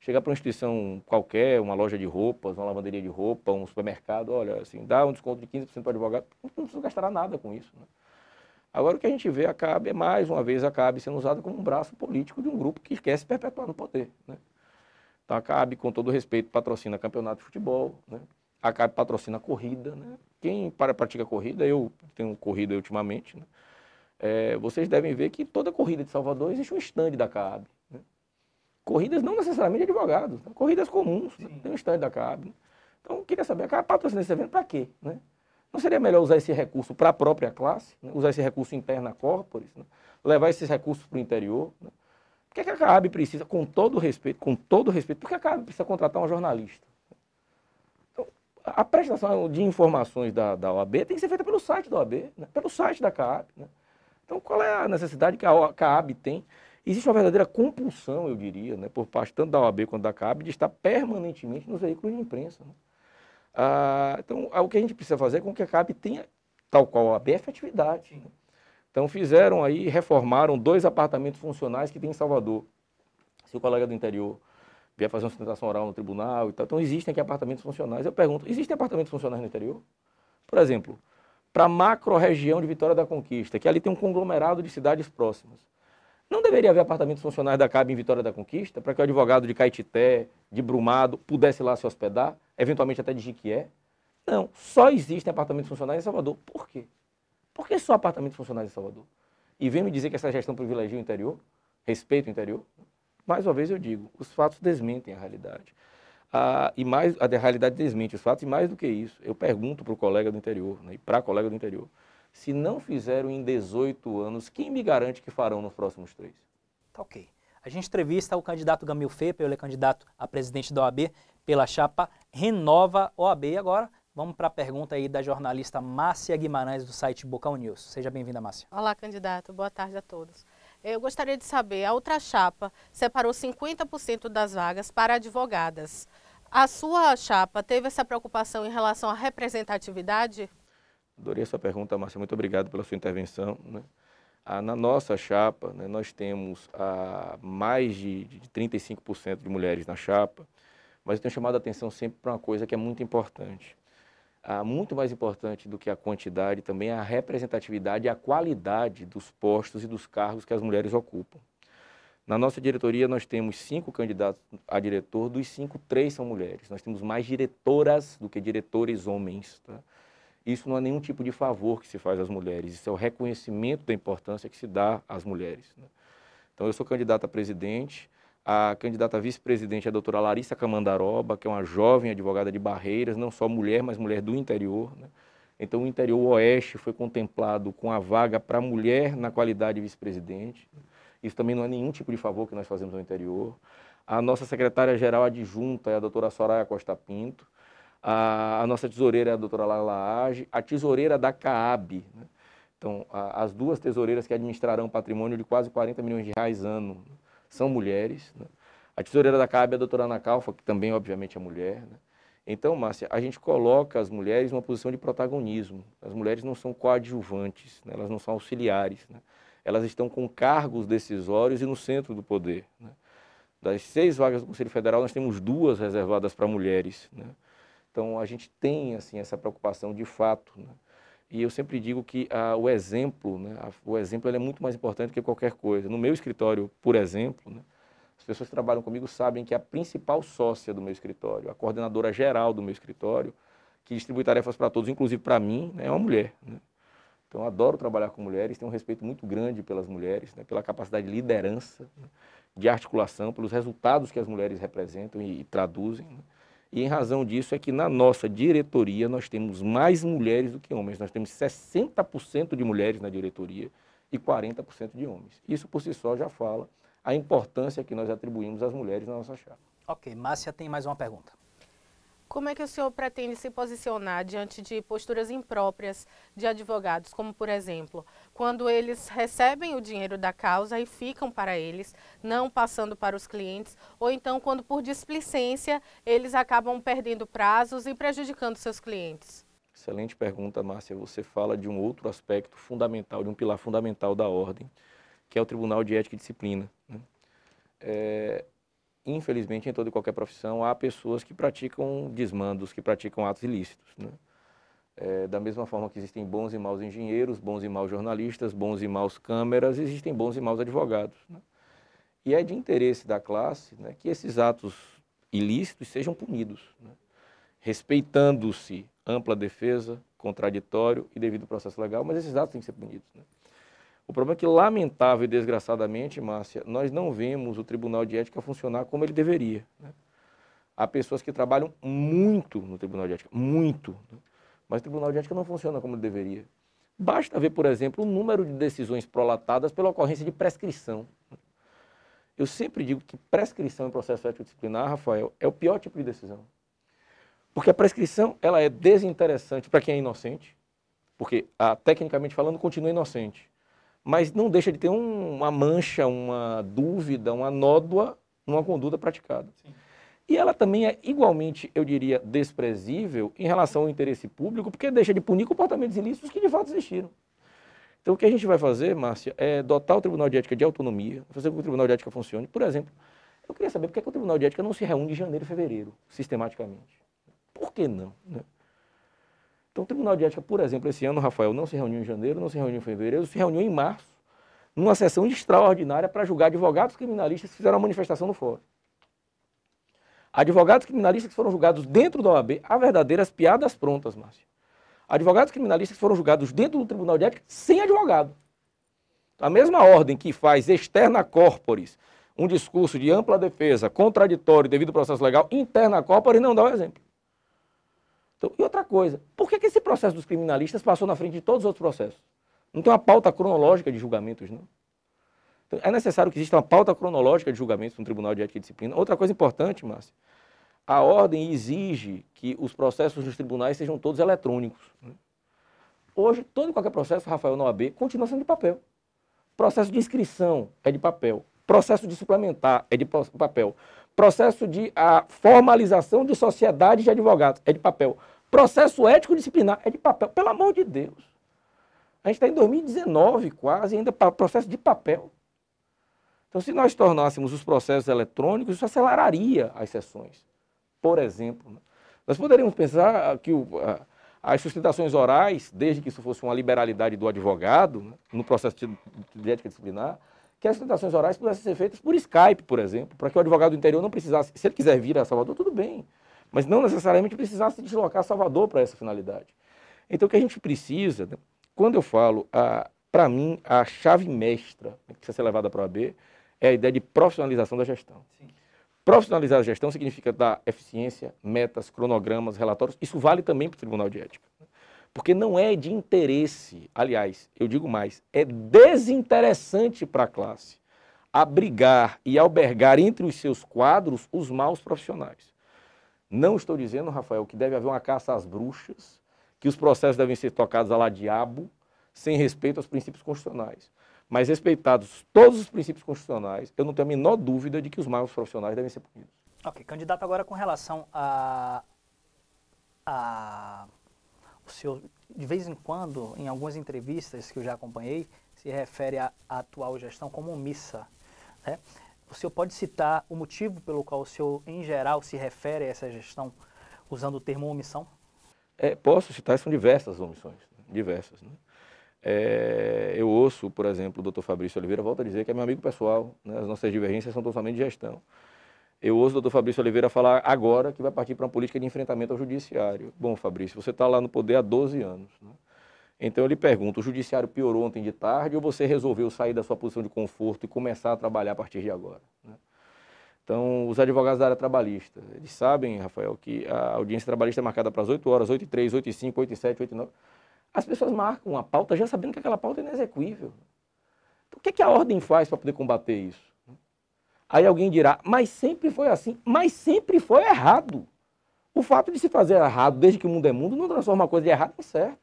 Chegar para uma instituição qualquer, uma loja de roupas, uma lavanderia de roupa, um supermercado, olha, assim, dá um desconto de 15% para o advogado, não precisa gastar nada com isso. Né? Agora o que a gente vê, a CAB, é mais uma vez a CAB sendo usada como um braço político de um grupo que quer se perpetuar no poder. Né? Então a CAB, com todo respeito, patrocina campeonato de futebol, né? a CAB patrocina corrida. Né? Quem para pratica corrida, eu tenho corrida ultimamente, né? é, vocês devem ver que toda corrida de Salvador existe um stand da CAB. Né? Corridas não necessariamente advogados, né? corridas comuns, tem um stand da CAB. Né? Então, eu queria saber, a CAB patrocina esse evento para quê? Né? Não seria melhor usar esse recurso para a própria classe, né? usar esse recurso interna corporis, né? levar esses recursos para o interior? Né? Por que, é que a CAAB precisa, com todo respeito, com todo respeito, por que a CAAB precisa contratar um jornalista? Então, a prestação de informações da, da OAB tem que ser feita pelo site da OAB, né? pelo site da CAAB. Né? Então, qual é a necessidade que a CAAB tem? Existe uma verdadeira compulsão, eu diria, né, por parte tanto da OAB quanto da CAAB, de estar permanentemente nos veículos de imprensa. Ah, então, ah, o que a gente precisa fazer é com que a CAB tenha, tal qual a BF, atividade. Então, fizeram aí, reformaram dois apartamentos funcionais que tem em Salvador. Se o colega do interior vier fazer uma sustentação oral no tribunal e tal, então existem aqui apartamentos funcionais. Eu pergunto, existem apartamentos funcionais no interior? Por exemplo, para a macro-região de Vitória da Conquista, que ali tem um conglomerado de cidades próximas. Não deveria haver apartamentos funcionais da CAB em Vitória da Conquista para que o advogado de Caetité, de Brumado, pudesse lá se hospedar, eventualmente até de Jiquié? Não, só existem apartamentos funcionais em Salvador. Por quê? Por que só apartamentos funcionais em Salvador? E vem me dizer que essa gestão privilegia o interior, respeita o interior? Mais uma vez eu digo, os fatos desmentem a realidade. Ah, e mais, a realidade desmente os fatos, e mais do que isso, eu pergunto para o colega do interior, né, e para a colega do interior, se não fizeram em 18 anos, quem me garante que farão nos próximos três? Tá ok. A gente entrevista o candidato Gamil Fepe, ele é candidato a presidente da OAB pela chapa Renova OAB. E agora vamos para a pergunta aí da jornalista Márcia Guimarães do site Bocal News. Seja bem-vinda, Márcia. Olá, candidato. Boa tarde a todos. Eu gostaria de saber, a outra chapa separou 50% das vagas para advogadas. A sua chapa teve essa preocupação em relação à representatividade? Adorei essa pergunta, Márcia. Muito obrigado pela sua intervenção. Né? Ah, na nossa chapa, né, nós temos ah, mais de, de 35% de mulheres na chapa, mas eu tenho chamado a atenção sempre para uma coisa que é muito importante. Ah, muito mais importante do que a quantidade também é a representatividade e a qualidade dos postos e dos cargos que as mulheres ocupam. Na nossa diretoria, nós temos cinco candidatos a diretor, dos cinco, três são mulheres. Nós temos mais diretoras do que diretores homens. Tá? Isso não é nenhum tipo de favor que se faz às mulheres, isso é o reconhecimento da importância que se dá às mulheres. Né? Então, eu sou candidata a presidente, a candidata a vice-presidente é a doutora Larissa Camandaroba, que é uma jovem advogada de Barreiras, não só mulher, mas mulher do interior. Né? Então, o interior oeste foi contemplado com a vaga para mulher na qualidade de vice-presidente. Isso também não é nenhum tipo de favor que nós fazemos ao interior. A nossa secretária-geral adjunta é a doutora Soraya Costa Pinto, a, a nossa tesoureira é a doutora Age, a tesoureira da CAAB. Né? Então, a, as duas tesoureiras que administrarão patrimônio de quase 40 milhões de reais ano são mulheres. Né? A tesoureira da CAAB é a doutora Ana Calfa, que também, obviamente, é mulher. Né? Então, Márcia, a gente coloca as mulheres numa posição de protagonismo. As mulheres não são coadjuvantes, né? elas não são auxiliares. Né? Elas estão com cargos decisórios e no centro do poder. Né? Das seis vagas do Conselho Federal, nós temos duas reservadas para mulheres. Né? Então, a gente tem assim essa preocupação de fato. Né? E eu sempre digo que ah, o exemplo, né, o exemplo é muito mais importante que qualquer coisa. No meu escritório, por exemplo, né, as pessoas que trabalham comigo sabem que a principal sócia do meu escritório, a coordenadora geral do meu escritório, que distribui tarefas para todos, inclusive para mim, né, é uma mulher. Né? Então, eu adoro trabalhar com mulheres, tenho um respeito muito grande pelas mulheres, né, pela capacidade de liderança, né, de articulação, pelos resultados que as mulheres representam e, e traduzem. Né. E em razão disso é que na nossa diretoria nós temos mais mulheres do que homens. Nós temos 60% de mulheres na diretoria e 40% de homens. Isso por si só já fala a importância que nós atribuímos às mulheres na nossa chave. Ok, Márcia tem mais uma pergunta. Como é que o senhor pretende se posicionar diante de posturas impróprias de advogados, como por exemplo, quando eles recebem o dinheiro da causa e ficam para eles, não passando para os clientes, ou então quando por displicência eles acabam perdendo prazos e prejudicando seus clientes? Excelente pergunta, Márcia. Você fala de um outro aspecto fundamental, de um pilar fundamental da ordem, que é o Tribunal de Ética e Disciplina. Né? É, infelizmente, em toda e qualquer profissão, há pessoas que praticam desmandos, que praticam atos ilícitos. Né? É, da mesma forma que existem bons e maus engenheiros, bons e maus jornalistas, bons e maus câmeras, existem bons e maus advogados. Né? E é de interesse da classe né, que esses atos ilícitos sejam punidos, né? respeitando-se ampla defesa, contraditório e devido processo legal, mas esses atos têm que ser punidos. Né? O problema é que, lamentável e desgraçadamente, Márcia, nós não vemos o Tribunal de Ética funcionar como ele deveria. Né? Há pessoas que trabalham muito no Tribunal de Ética, muito. Né? Mas o Tribunal de Ética não funciona como ele deveria. Basta ver, por exemplo, o número de decisões prolatadas pela ocorrência de prescrição. Né? Eu sempre digo que prescrição em processo ético disciplinar, Rafael, é o pior tipo de decisão. Porque a prescrição ela é desinteressante para quem é inocente, porque, a, ah, tecnicamente falando, continua inocente mas não deixa de ter um, uma mancha, uma dúvida, uma nódoa numa conduta praticada. Sim. E ela também é igualmente, eu diria, desprezível em relação ao interesse público, porque deixa de punir comportamentos ilícitos que de fato existiram. Então, o que a gente vai fazer, Márcia, é dotar o Tribunal de Ética de autonomia, fazer com que o Tribunal de Ética funcione. Por exemplo, eu queria saber por que, é que o Tribunal de Ética não se reúne em janeiro e fevereiro, sistematicamente. Por que não? Né? Então, o Tribunal de Ética, por exemplo, esse ano, Rafael, não se reuniu em janeiro, não se reuniu em fevereiro, se reuniu em março, numa sessão extraordinária para julgar advogados criminalistas que fizeram a manifestação no fórum. Advogados criminalistas que foram julgados dentro da OAB, há verdadeiras piadas prontas, Márcio. Advogados criminalistas que foram julgados dentro do Tribunal de Ética sem advogado. A mesma ordem que faz externa corporis um discurso de ampla defesa, contraditório devido ao processo legal, interna corporis não dá o um exemplo. Então, e outra coisa, por que, que esse processo dos criminalistas passou na frente de todos os outros processos? Não tem uma pauta cronológica de julgamentos, não. Então, é necessário que exista uma pauta cronológica de julgamentos no Tribunal de Ética e Disciplina. Outra coisa importante, Márcio, a ordem exige que os processos dos tribunais sejam todos eletrônicos. Né? Hoje, todo e qualquer processo, Rafael, na OAB, continua sendo de papel. Processo de inscrição é de papel. Processo de suplementar é de papel. Processo de a formalização de sociedades de advogados é de papel. Processo ético disciplinar é de papel. Pelo amor de Deus. A gente está em 2019 quase, ainda para processo de papel. Então, se nós tornássemos os processos eletrônicos, isso aceleraria as sessões. Por exemplo, né? nós poderíamos pensar ah, que o, a, ah, as sustentações orais, desde que isso fosse uma liberalidade do advogado, né? no processo de, de ética disciplinar, que as tentações orais pudessem ser feitas por Skype, por exemplo, para que o advogado do interior não precisasse, se ele quiser vir a Salvador, tudo bem, mas não necessariamente precisasse se deslocar a Salvador para essa finalidade. Então, o que a gente precisa, né, quando eu falo, para mim, a chave mestra que precisa ser levada para a AB, é a ideia de profissionalização da gestão. Sim. Profissionalizar a gestão significa dar eficiência, metas, cronogramas, relatórios. Isso vale também para o Tribunal de Ética. Porque não é de interesse, aliás, eu digo mais, é desinteressante para a classe abrigar e albergar entre os seus quadros os maus profissionais. Não estou dizendo, Rafael, que deve haver uma caça às bruxas, que os processos devem ser tocados a lá diabo, sem respeito aos princípios constitucionais. Mas respeitados todos os princípios constitucionais, eu não tenho a menor dúvida de que os maus profissionais devem ser punidos. Ok, candidato, agora com relação a, a o senhor, de vez em quando, em algumas entrevistas que eu já acompanhei, se refere à, atual gestão como omissa. Né? O senhor pode citar o motivo pelo qual o senhor, em geral, se refere a essa gestão usando o termo omissão? É, posso citar, são diversas omissões, diversas. Né? É, eu ouço, por exemplo, o doutor Fabrício Oliveira volta a dizer que é meu amigo pessoal, né? as nossas divergências são totalmente de gestão eu ouço o doutor Fabrício Oliveira falar agora que vai partir para uma política de enfrentamento ao judiciário. Bom, Fabrício, você está lá no poder há 12 anos. Né? Então eu lhe pergunto: o judiciário piorou ontem de tarde ou você resolveu sair da sua posição de conforto e começar a trabalhar a partir de agora? Né? Então, os advogados da área trabalhista, eles sabem, Rafael, que a audiência trabalhista é marcada para as 8 horas, 8 e 3, 8 e 5, 8 e 7, 8 e 9. As pessoas marcam a pauta já sabendo que aquela pauta é inexequível. Então, o que, é que a ordem faz para poder combater isso? Aí alguém dirá, mas sempre foi assim, mas sempre foi errado. O fato de se fazer errado, desde que o mundo é mundo, não transforma uma coisa de errado em certo.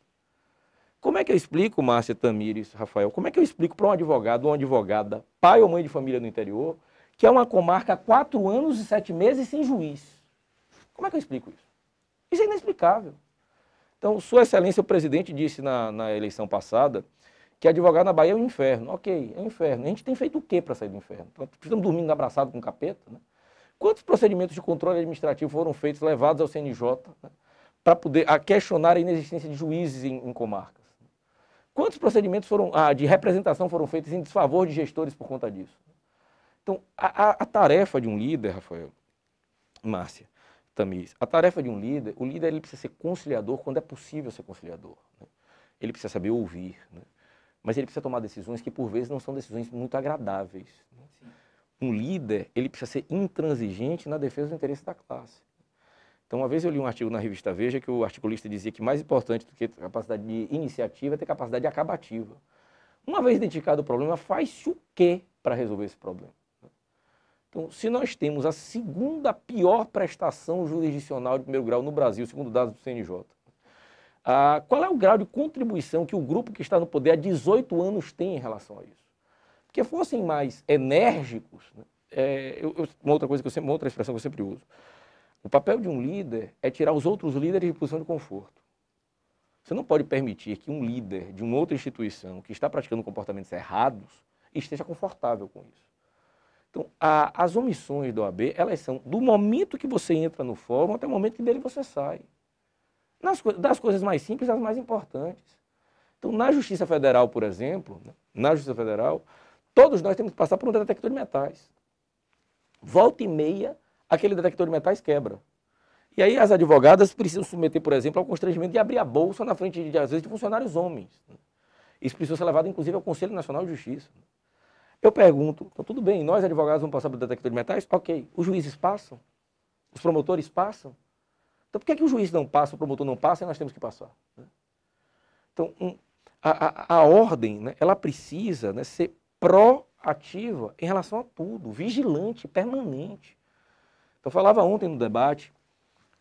Como é que eu explico, Márcia Tamires, Rafael, como é que eu explico para um advogado ou uma advogada, pai ou mãe de família no interior, que é uma comarca há quatro anos e sete meses sem juiz? Como é que eu explico isso? Isso é inexplicável. Então, Sua Excelência, o presidente disse na, na eleição passada que advogar na Bahia é um inferno. Ok, é um inferno. A gente tem feito o quê para sair do inferno? Estamos dormindo abraçado com capeta? Né? Quantos procedimentos de controle administrativo foram feitos, levados ao CNJ, né, para poder a questionar a inexistência de juízes em, em comarcas? Quantos procedimentos foram, ah, de representação foram feitos em desfavor de gestores por conta disso? Então, a, a, a tarefa de um líder, Rafael, Márcia, Tamiz, a tarefa de um líder, o líder ele precisa ser conciliador quando é possível ser conciliador. Né? Ele precisa saber ouvir. Né? mas ele precisa tomar decisões que por vezes não são decisões muito agradáveis. Sim. Um líder, ele precisa ser intransigente na defesa do interesse da classe. Então, uma vez eu li um artigo na revista Veja que o articulista dizia que mais importante do que capacidade de iniciativa é ter capacidade acabativa. Uma vez identificado o problema, faz-se o quê para resolver esse problema? Então, se nós temos a segunda pior prestação jurisdicional de primeiro grau no Brasil, segundo dados do CNJ, ah, qual é o grau de contribuição que o grupo que está no poder há 18 anos tem em relação a isso? Porque fossem mais enérgicos, né? é, eu, eu, uma outra coisa que eu sempre, uma outra expressão que eu sempre uso. O papel de um líder é tirar os outros líderes de posição de conforto. Você não pode permitir que um líder de uma outra instituição que está praticando comportamentos errados esteja confortável com isso. Então, a, as omissões da OAB, elas são do momento que você entra no fórum até o momento que dele você sai nas, das coisas mais simples às mais importantes. Então, na Justiça Federal, por exemplo, né, na Justiça Federal, todos nós temos que passar por um detector de metais. Volta e meia, aquele detector de metais quebra. E aí as advogadas precisam submeter, por exemplo, ao constrangimento de abrir a bolsa na frente, de, às vezes, de funcionários homens. Né. Isso precisa ser levado, inclusive, ao Conselho Nacional de Justiça. Eu pergunto, então tudo bem, nós advogados vamos passar pelo detector de metais? Ok. Os juízes passam? Os promotores passam? Então, por que, é que o juiz não passa, o promotor não passa e nós temos que passar? Né? Então, um, a, a, a, ordem, né, ela precisa né, ser proativa em relação a tudo, vigilante, permanente. Então, eu falava ontem no debate,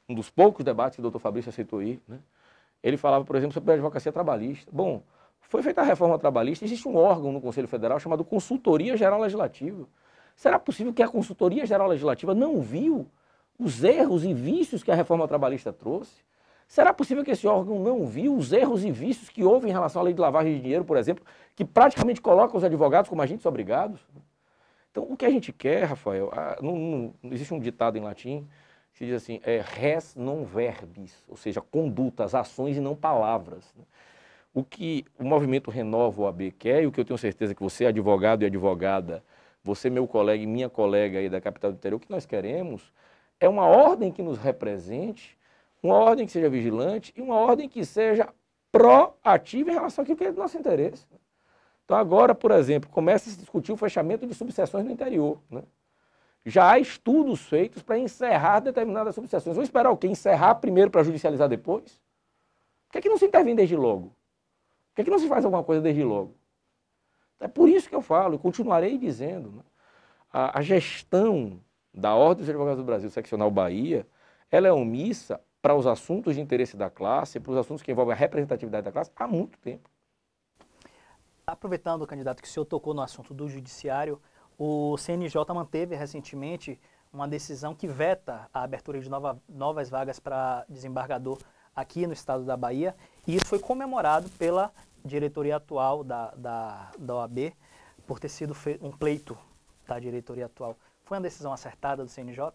um dos poucos debates que o doutor Fabrício aceitou ir, né, ele falava, por exemplo, sobre a advocacia trabalhista. Bom, foi feita a reforma trabalhista, existe um órgão no Conselho Federal chamado Consultoria Geral Legislativa. Será possível que a Consultoria Geral Legislativa não viu os erros e vícios que a reforma trabalhista trouxe? Será possível que esse órgão não viu os erros e vícios que houve em relação à lei de lavagem de dinheiro, por exemplo, que praticamente coloca os advogados como agentes obrigados? Então, o que a gente quer, Rafael, a, ah, não, existe um ditado em latim que diz assim, é res non verbis, ou seja, condutas, ações e não palavras. Né? O que o movimento Renova OAB quer, e o que eu tenho certeza que você, advogado e advogada, você, meu colega e minha colega aí da capital do interior, o que nós queremos é uma ordem que nos represente, uma ordem que seja vigilante e uma ordem que seja proativa em relação àquilo que é do nosso interesse. Então, agora, por exemplo, começa a se discutir o fechamento de subseções no interior. Né? Já há estudos feitos para encerrar determinadas subseções. Vamos esperar o quê? Encerrar primeiro para judicializar depois? Por que, é que não se intervém desde logo? Por que, é que não se faz alguma coisa desde logo? É por isso que eu falo, e continuarei dizendo, né? a, a gestão da Ordem dos Advogados do Brasil, seccional Bahia, ela é omissa para os assuntos de interesse da classe, para os assuntos que envolvem a representatividade da classe, há muito tempo. Aproveitando, candidato, que o senhor tocou no assunto do judiciário, o CNJ manteve recentemente uma decisão que veta a abertura de nova, novas vagas para desembargador aqui no estado da Bahia, e isso foi comemorado pela diretoria atual da, da, da OAB, por ter sido um pleito da diretoria atual. Foi uma decisão acertada do CNJ?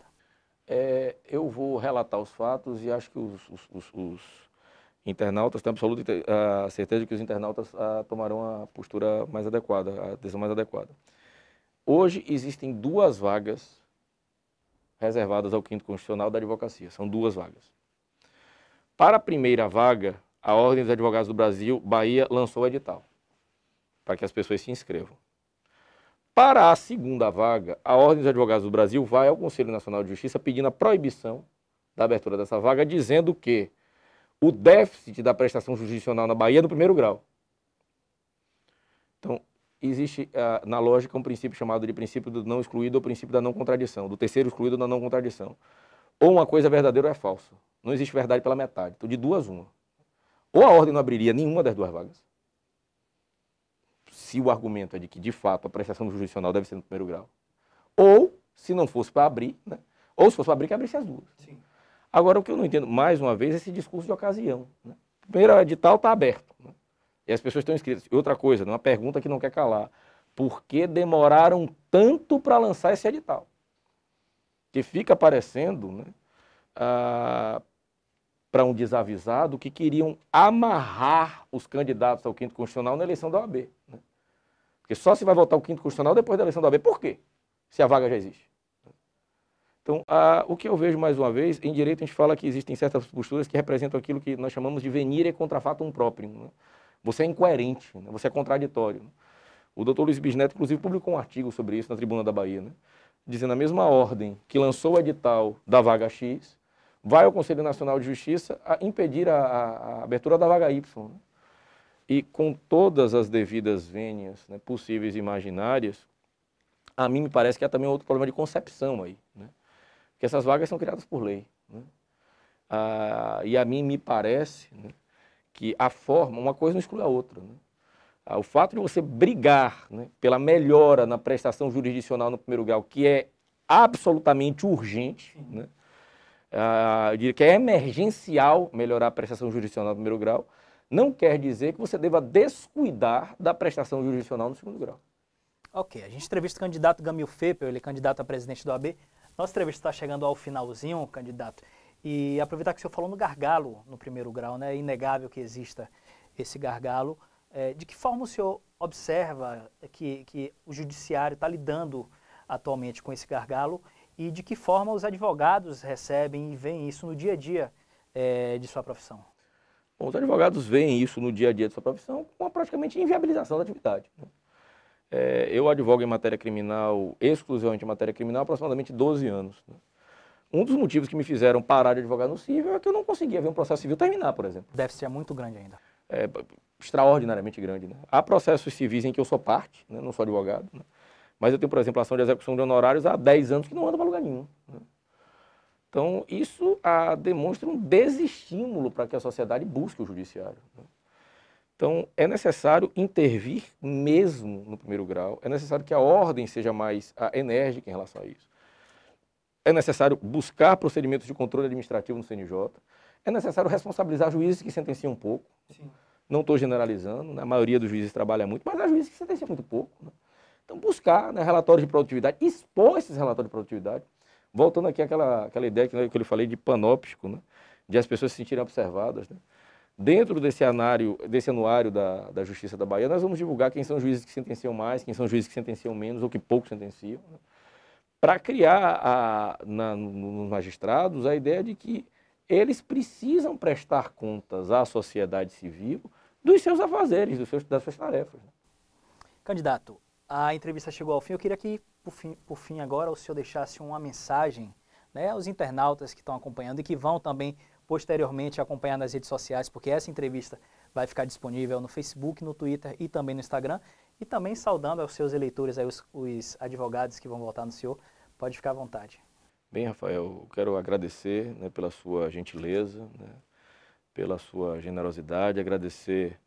É, eu vou relatar os fatos e acho que os, os, os, os internautas, tenho absoluta eh, a certeza que os internautas a, ah, tomarão a postura mais adequada, a decisão mais adequada. Hoje existem duas vagas reservadas ao quinto constitucional da advocacia, são duas vagas. Para a primeira vaga, a Ordem dos Advogados do Brasil, Bahia, lançou o edital para que as pessoas se inscrevam. Para a segunda vaga, a Ordem dos Advogados do Brasil vai ao Conselho Nacional de Justiça pedindo a proibição da abertura dessa vaga, dizendo que o déficit da prestação jurisdicional na Bahia é do primeiro grau. Então, existe ah, na lógica um princípio chamado de princípio do não excluído ou princípio da não contradição, do terceiro excluído da não contradição. Ou uma coisa é verdadeira ou é falsa. Não existe verdade pela metade. Então, de duas, uma. Ou a ordem não abriria nenhuma das duas vagas, se o argumento é de que, de fato, a prestação judicial deve ser no primeiro grau. Ou, se não fosse para abrir, né? ou se fosse para abrir, que abrisse as duas. Sim. Agora, o que eu não entendo, mais uma vez, é esse discurso de ocasião. Né? Primeiro, o é edital está aberto. Né? E as pessoas estão inscritas. Outra coisa, uma pergunta que não quer calar. Por que demoraram tanto para lançar esse edital? Que fica parecendo né, ah, para um desavisado que queriam amarrar os candidatos ao quinto constitucional na eleição da OAB. Né? Porque só se vai votar o quinto constitucional depois da eleição da OAB. Por quê? Se a vaga já existe. Então, a, o que eu vejo mais uma vez, em direito a gente fala que existem certas posturas que representam aquilo que nós chamamos de venire contra fatum próprio. Né? Você é incoerente, né? você é contraditório. Né? O doutor Luiz Bisneto, inclusive, publicou um artigo sobre isso na Tribuna da Bahia, né? dizendo a mesma ordem que lançou o edital da vaga X, vai ao Conselho Nacional de Justiça a impedir a, a, a abertura da vaga Y. Né? e com todas as devidas vênias né, possíveis e imaginárias, a mim me parece que há também outro problema de concepção aí, né? Porque essas vagas são criadas por lei, né? ah, e a mim me parece né, que a forma, uma coisa não exclui a outra, né? ah, O fato de você brigar né, pela melhora na prestação jurisdicional no primeiro grau, que é absolutamente urgente, né? Ah, eu diria que é emergencial melhorar a prestação jurisdicional no primeiro grau, não quer dizer que você deva descuidar da prestação jurisdicional no segundo grau. Ok, a gente entrevista o candidato Gamil Fepel, ele é candidato a presidente do AB. Nossa entrevista está chegando ao finalzinho, candidato. E aproveitar que o senhor falou no gargalo no primeiro grau, né? É inegável que exista esse gargalo. É, de que forma o senhor observa que, que o judiciário está lidando atualmente com esse gargalo e de que forma os advogados recebem e veem isso no dia a dia é, de sua profissão? Bom, os advogados veem isso no dia a dia de sua profissão com uma praticamente inviabilização da atividade. Né? É, eu advogo em matéria criminal, exclusivamente em matéria criminal, aproximadamente 12 anos. Né? Um dos motivos que me fizeram parar de advogar no civil é que eu não conseguia ver um processo civil terminar, por exemplo. Deve ser muito grande ainda. É, extraordinariamente grande. Né? Há processos civis em que eu sou parte, né? não sou advogado, né? mas eu tenho, por exemplo, ação de execução de honorários há 10 anos que não anda para lugar nenhum. Né? Então, isso ah, demonstra um desestímulo para que a sociedade busque o judiciário. Né? Então, é necessário intervir mesmo no primeiro grau, é necessário que a ordem seja mais ah, enérgica em relação a isso. É necessário buscar procedimentos de controle administrativo no CNJ. É necessário responsabilizar juízes que sentenciam pouco. Sim. Não estou generalizando, né? a maioria dos juízes trabalha muito, mas há juízes que sentenciam muito pouco. Né? Então, buscar né, relatórios de produtividade, expor esses relatórios de produtividade. Voltando aqui àquela, àquela ideia que, né, que eu falei de panóptico, né? de as pessoas se sentirem observadas. Né? Dentro desse anário, desse anuário da, da Justiça da Bahia, nós vamos divulgar quem são juízes que sentenciam mais, quem são juízes que sentenciam menos ou que pouco sentenciam, né? para criar a, na, nos magistrados a ideia de que eles precisam prestar contas à sociedade civil dos seus afazeres, dos seus, das suas tarefas. Né. Candidato, a entrevista chegou ao fim. Eu queria que por fim, por fim agora, o senhor deixasse uma mensagem né, aos internautas que estão acompanhando e que vão também posteriormente acompanhar nas redes sociais, porque essa entrevista vai ficar disponível no Facebook, no Twitter e também no Instagram. E também saudando aos seus eleitores, aí, os, os advogados que vão votar no senhor. Pode ficar à vontade. Bem, Rafael, eu quero agradecer né, pela sua gentileza, né, pela sua generosidade, agradecer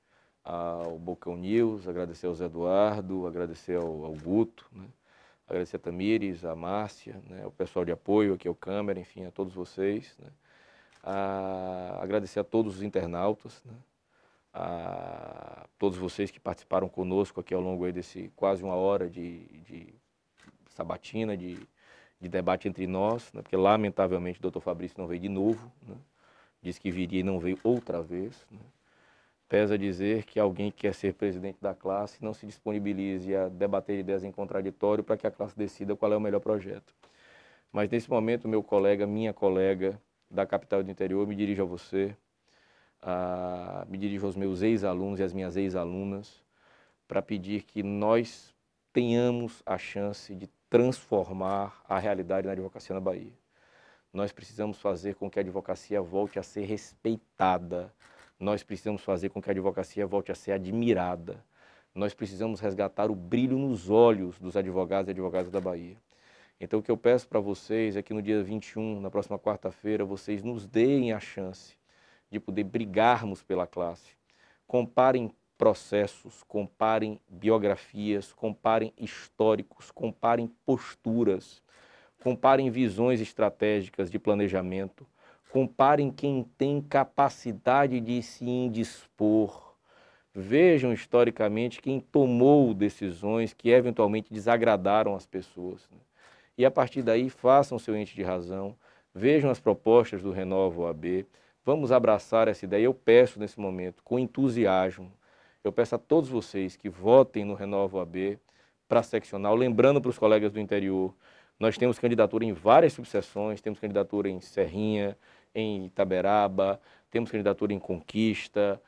ao Bocão News, agradecer ao Zé Eduardo, agradecer ao, ao Guto, né, agradecer a Tamires, a Márcia, né, o pessoal de apoio aqui, ao Câmara, enfim, a todos vocês. Né, a agradecer a todos os internautas, né, a todos vocês que participaram conosco aqui ao longo desse quase uma hora de, de sabatina, de, de, debate entre nós, né, porque lamentavelmente o doutor Fabrício não veio de novo, né. disse que viria e não veio outra vez. Né. Pesa dizer que alguém que quer ser presidente da classe não se disponibilize a debater ideias em contraditório para que a classe decida qual é o melhor projeto. Mas nesse momento, meu colega, minha colega da capital do interior, me dirijo a você, a, me dirijo aos meus ex-alunos e às minhas ex-alunas, para pedir que nós tenhamos a chance de transformar a realidade na advocacia na Bahia. Nós precisamos fazer com que a advocacia volte a ser respeitada nós precisamos fazer com que a advocacia volte a ser admirada. Nós precisamos resgatar o brilho nos olhos dos advogados e advogadas da Bahia. Então, o que eu peço para vocês é que no dia 21, na próxima quarta-feira, vocês nos deem a chance de poder brigarmos pela classe. Comparem processos, comparem biografias, comparem históricos, comparem posturas, comparem visões estratégicas de planejamento, Comparem quem tem capacidade de se indispor. Vejam historicamente quem tomou decisões que eventualmente desagradaram as pessoas. Né? E a partir daí, façam seu ente de razão, vejam as propostas do Renovo OAB, vamos abraçar essa ideia. Eu peço nesse momento, com entusiasmo, eu peço a todos vocês que votem no Renovo OAB para seccional, lembrando para os colegas do interior nós temos candidatura em várias subseções, temos candidatura em Serrinha, em Itaberaba, temos candidatura em Conquista,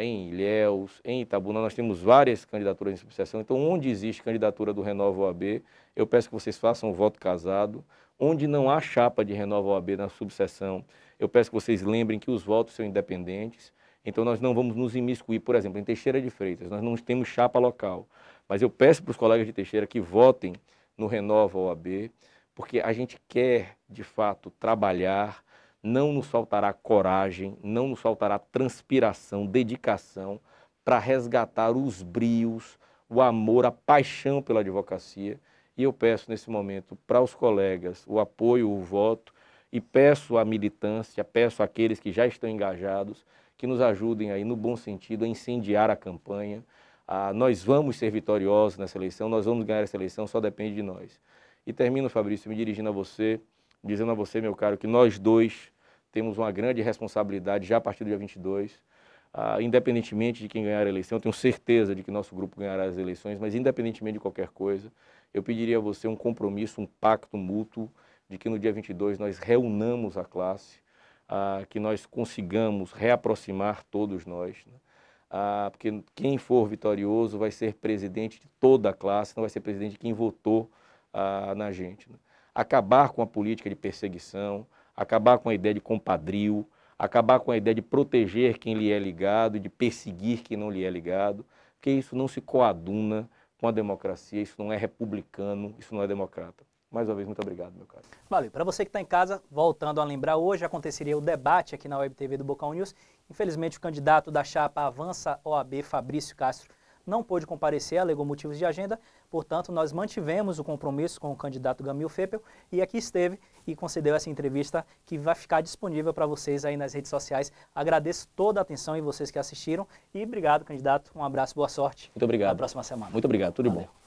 em Ilhéus, em Itabuna, nós temos várias candidaturas em subseção. Então, onde existe candidatura do Renova OAB, eu peço que vocês façam o voto casado. Onde não há chapa de Renova OAB na subseção, eu peço que vocês lembrem que os votos são independentes. Então, nós não vamos nos imiscuir, por exemplo, em Teixeira de Freitas, nós não temos chapa local. Mas eu peço para os colegas de Teixeira que votem no Renova OAB, porque a gente quer, de fato, trabalhar não nos faltará coragem, não nos faltará transpiração, dedicação para resgatar os brios, o amor, a paixão pela advocacia. E eu peço nesse momento para os colegas o apoio, o voto e peço à militância, peço àqueles que já estão engajados que nos ajudem aí no bom sentido a incendiar a campanha. Ah, nós vamos ser vitoriosos nessa eleição, nós vamos ganhar essa eleição, só depende de nós. E termino, Fabrício, me dirigindo a você, dizendo a você, meu caro, que nós dois temos uma grande responsabilidade já a partir do dia 22. Ah, independentemente de quem ganhar a eleição, tenho certeza de que nosso grupo ganhará as eleições, mas independentemente de qualquer coisa, eu pediria a você um compromisso, um pacto mútuo de que no dia 22 nós reunamos a classe, ah, que nós consigamos reaproximar todos nós, né? ah, porque quem for vitorioso vai ser presidente de toda a classe, não vai ser presidente de quem votou ah, na gente. Né? Acabar com a política de perseguição, acabar com a ideia de compadrio, acabar com a ideia de proteger quem lhe é ligado, de perseguir quem não lhe é ligado, porque isso não se coaduna com a democracia, isso não é republicano, isso não é democrata. Mais uma vez, muito obrigado, meu caro. Valeu. Para você que está em casa, voltando a lembrar, hoje aconteceria o debate aqui na Web TV do Bocão News. Infelizmente, o candidato da chapa Avança OAB, Fabrício Castro, não pôde comparecer, alegou motivos de agenda. Portanto, nós mantivemos o compromisso com o candidato Gamil Fepel e aqui esteve e concedeu essa entrevista que vai ficar disponível para vocês aí nas redes sociais. Agradeço toda a atenção e vocês que assistiram e obrigado, candidato. Um abraço, boa sorte. Muito obrigado. Até a próxima semana. Muito obrigado, tudo Valeu. bom.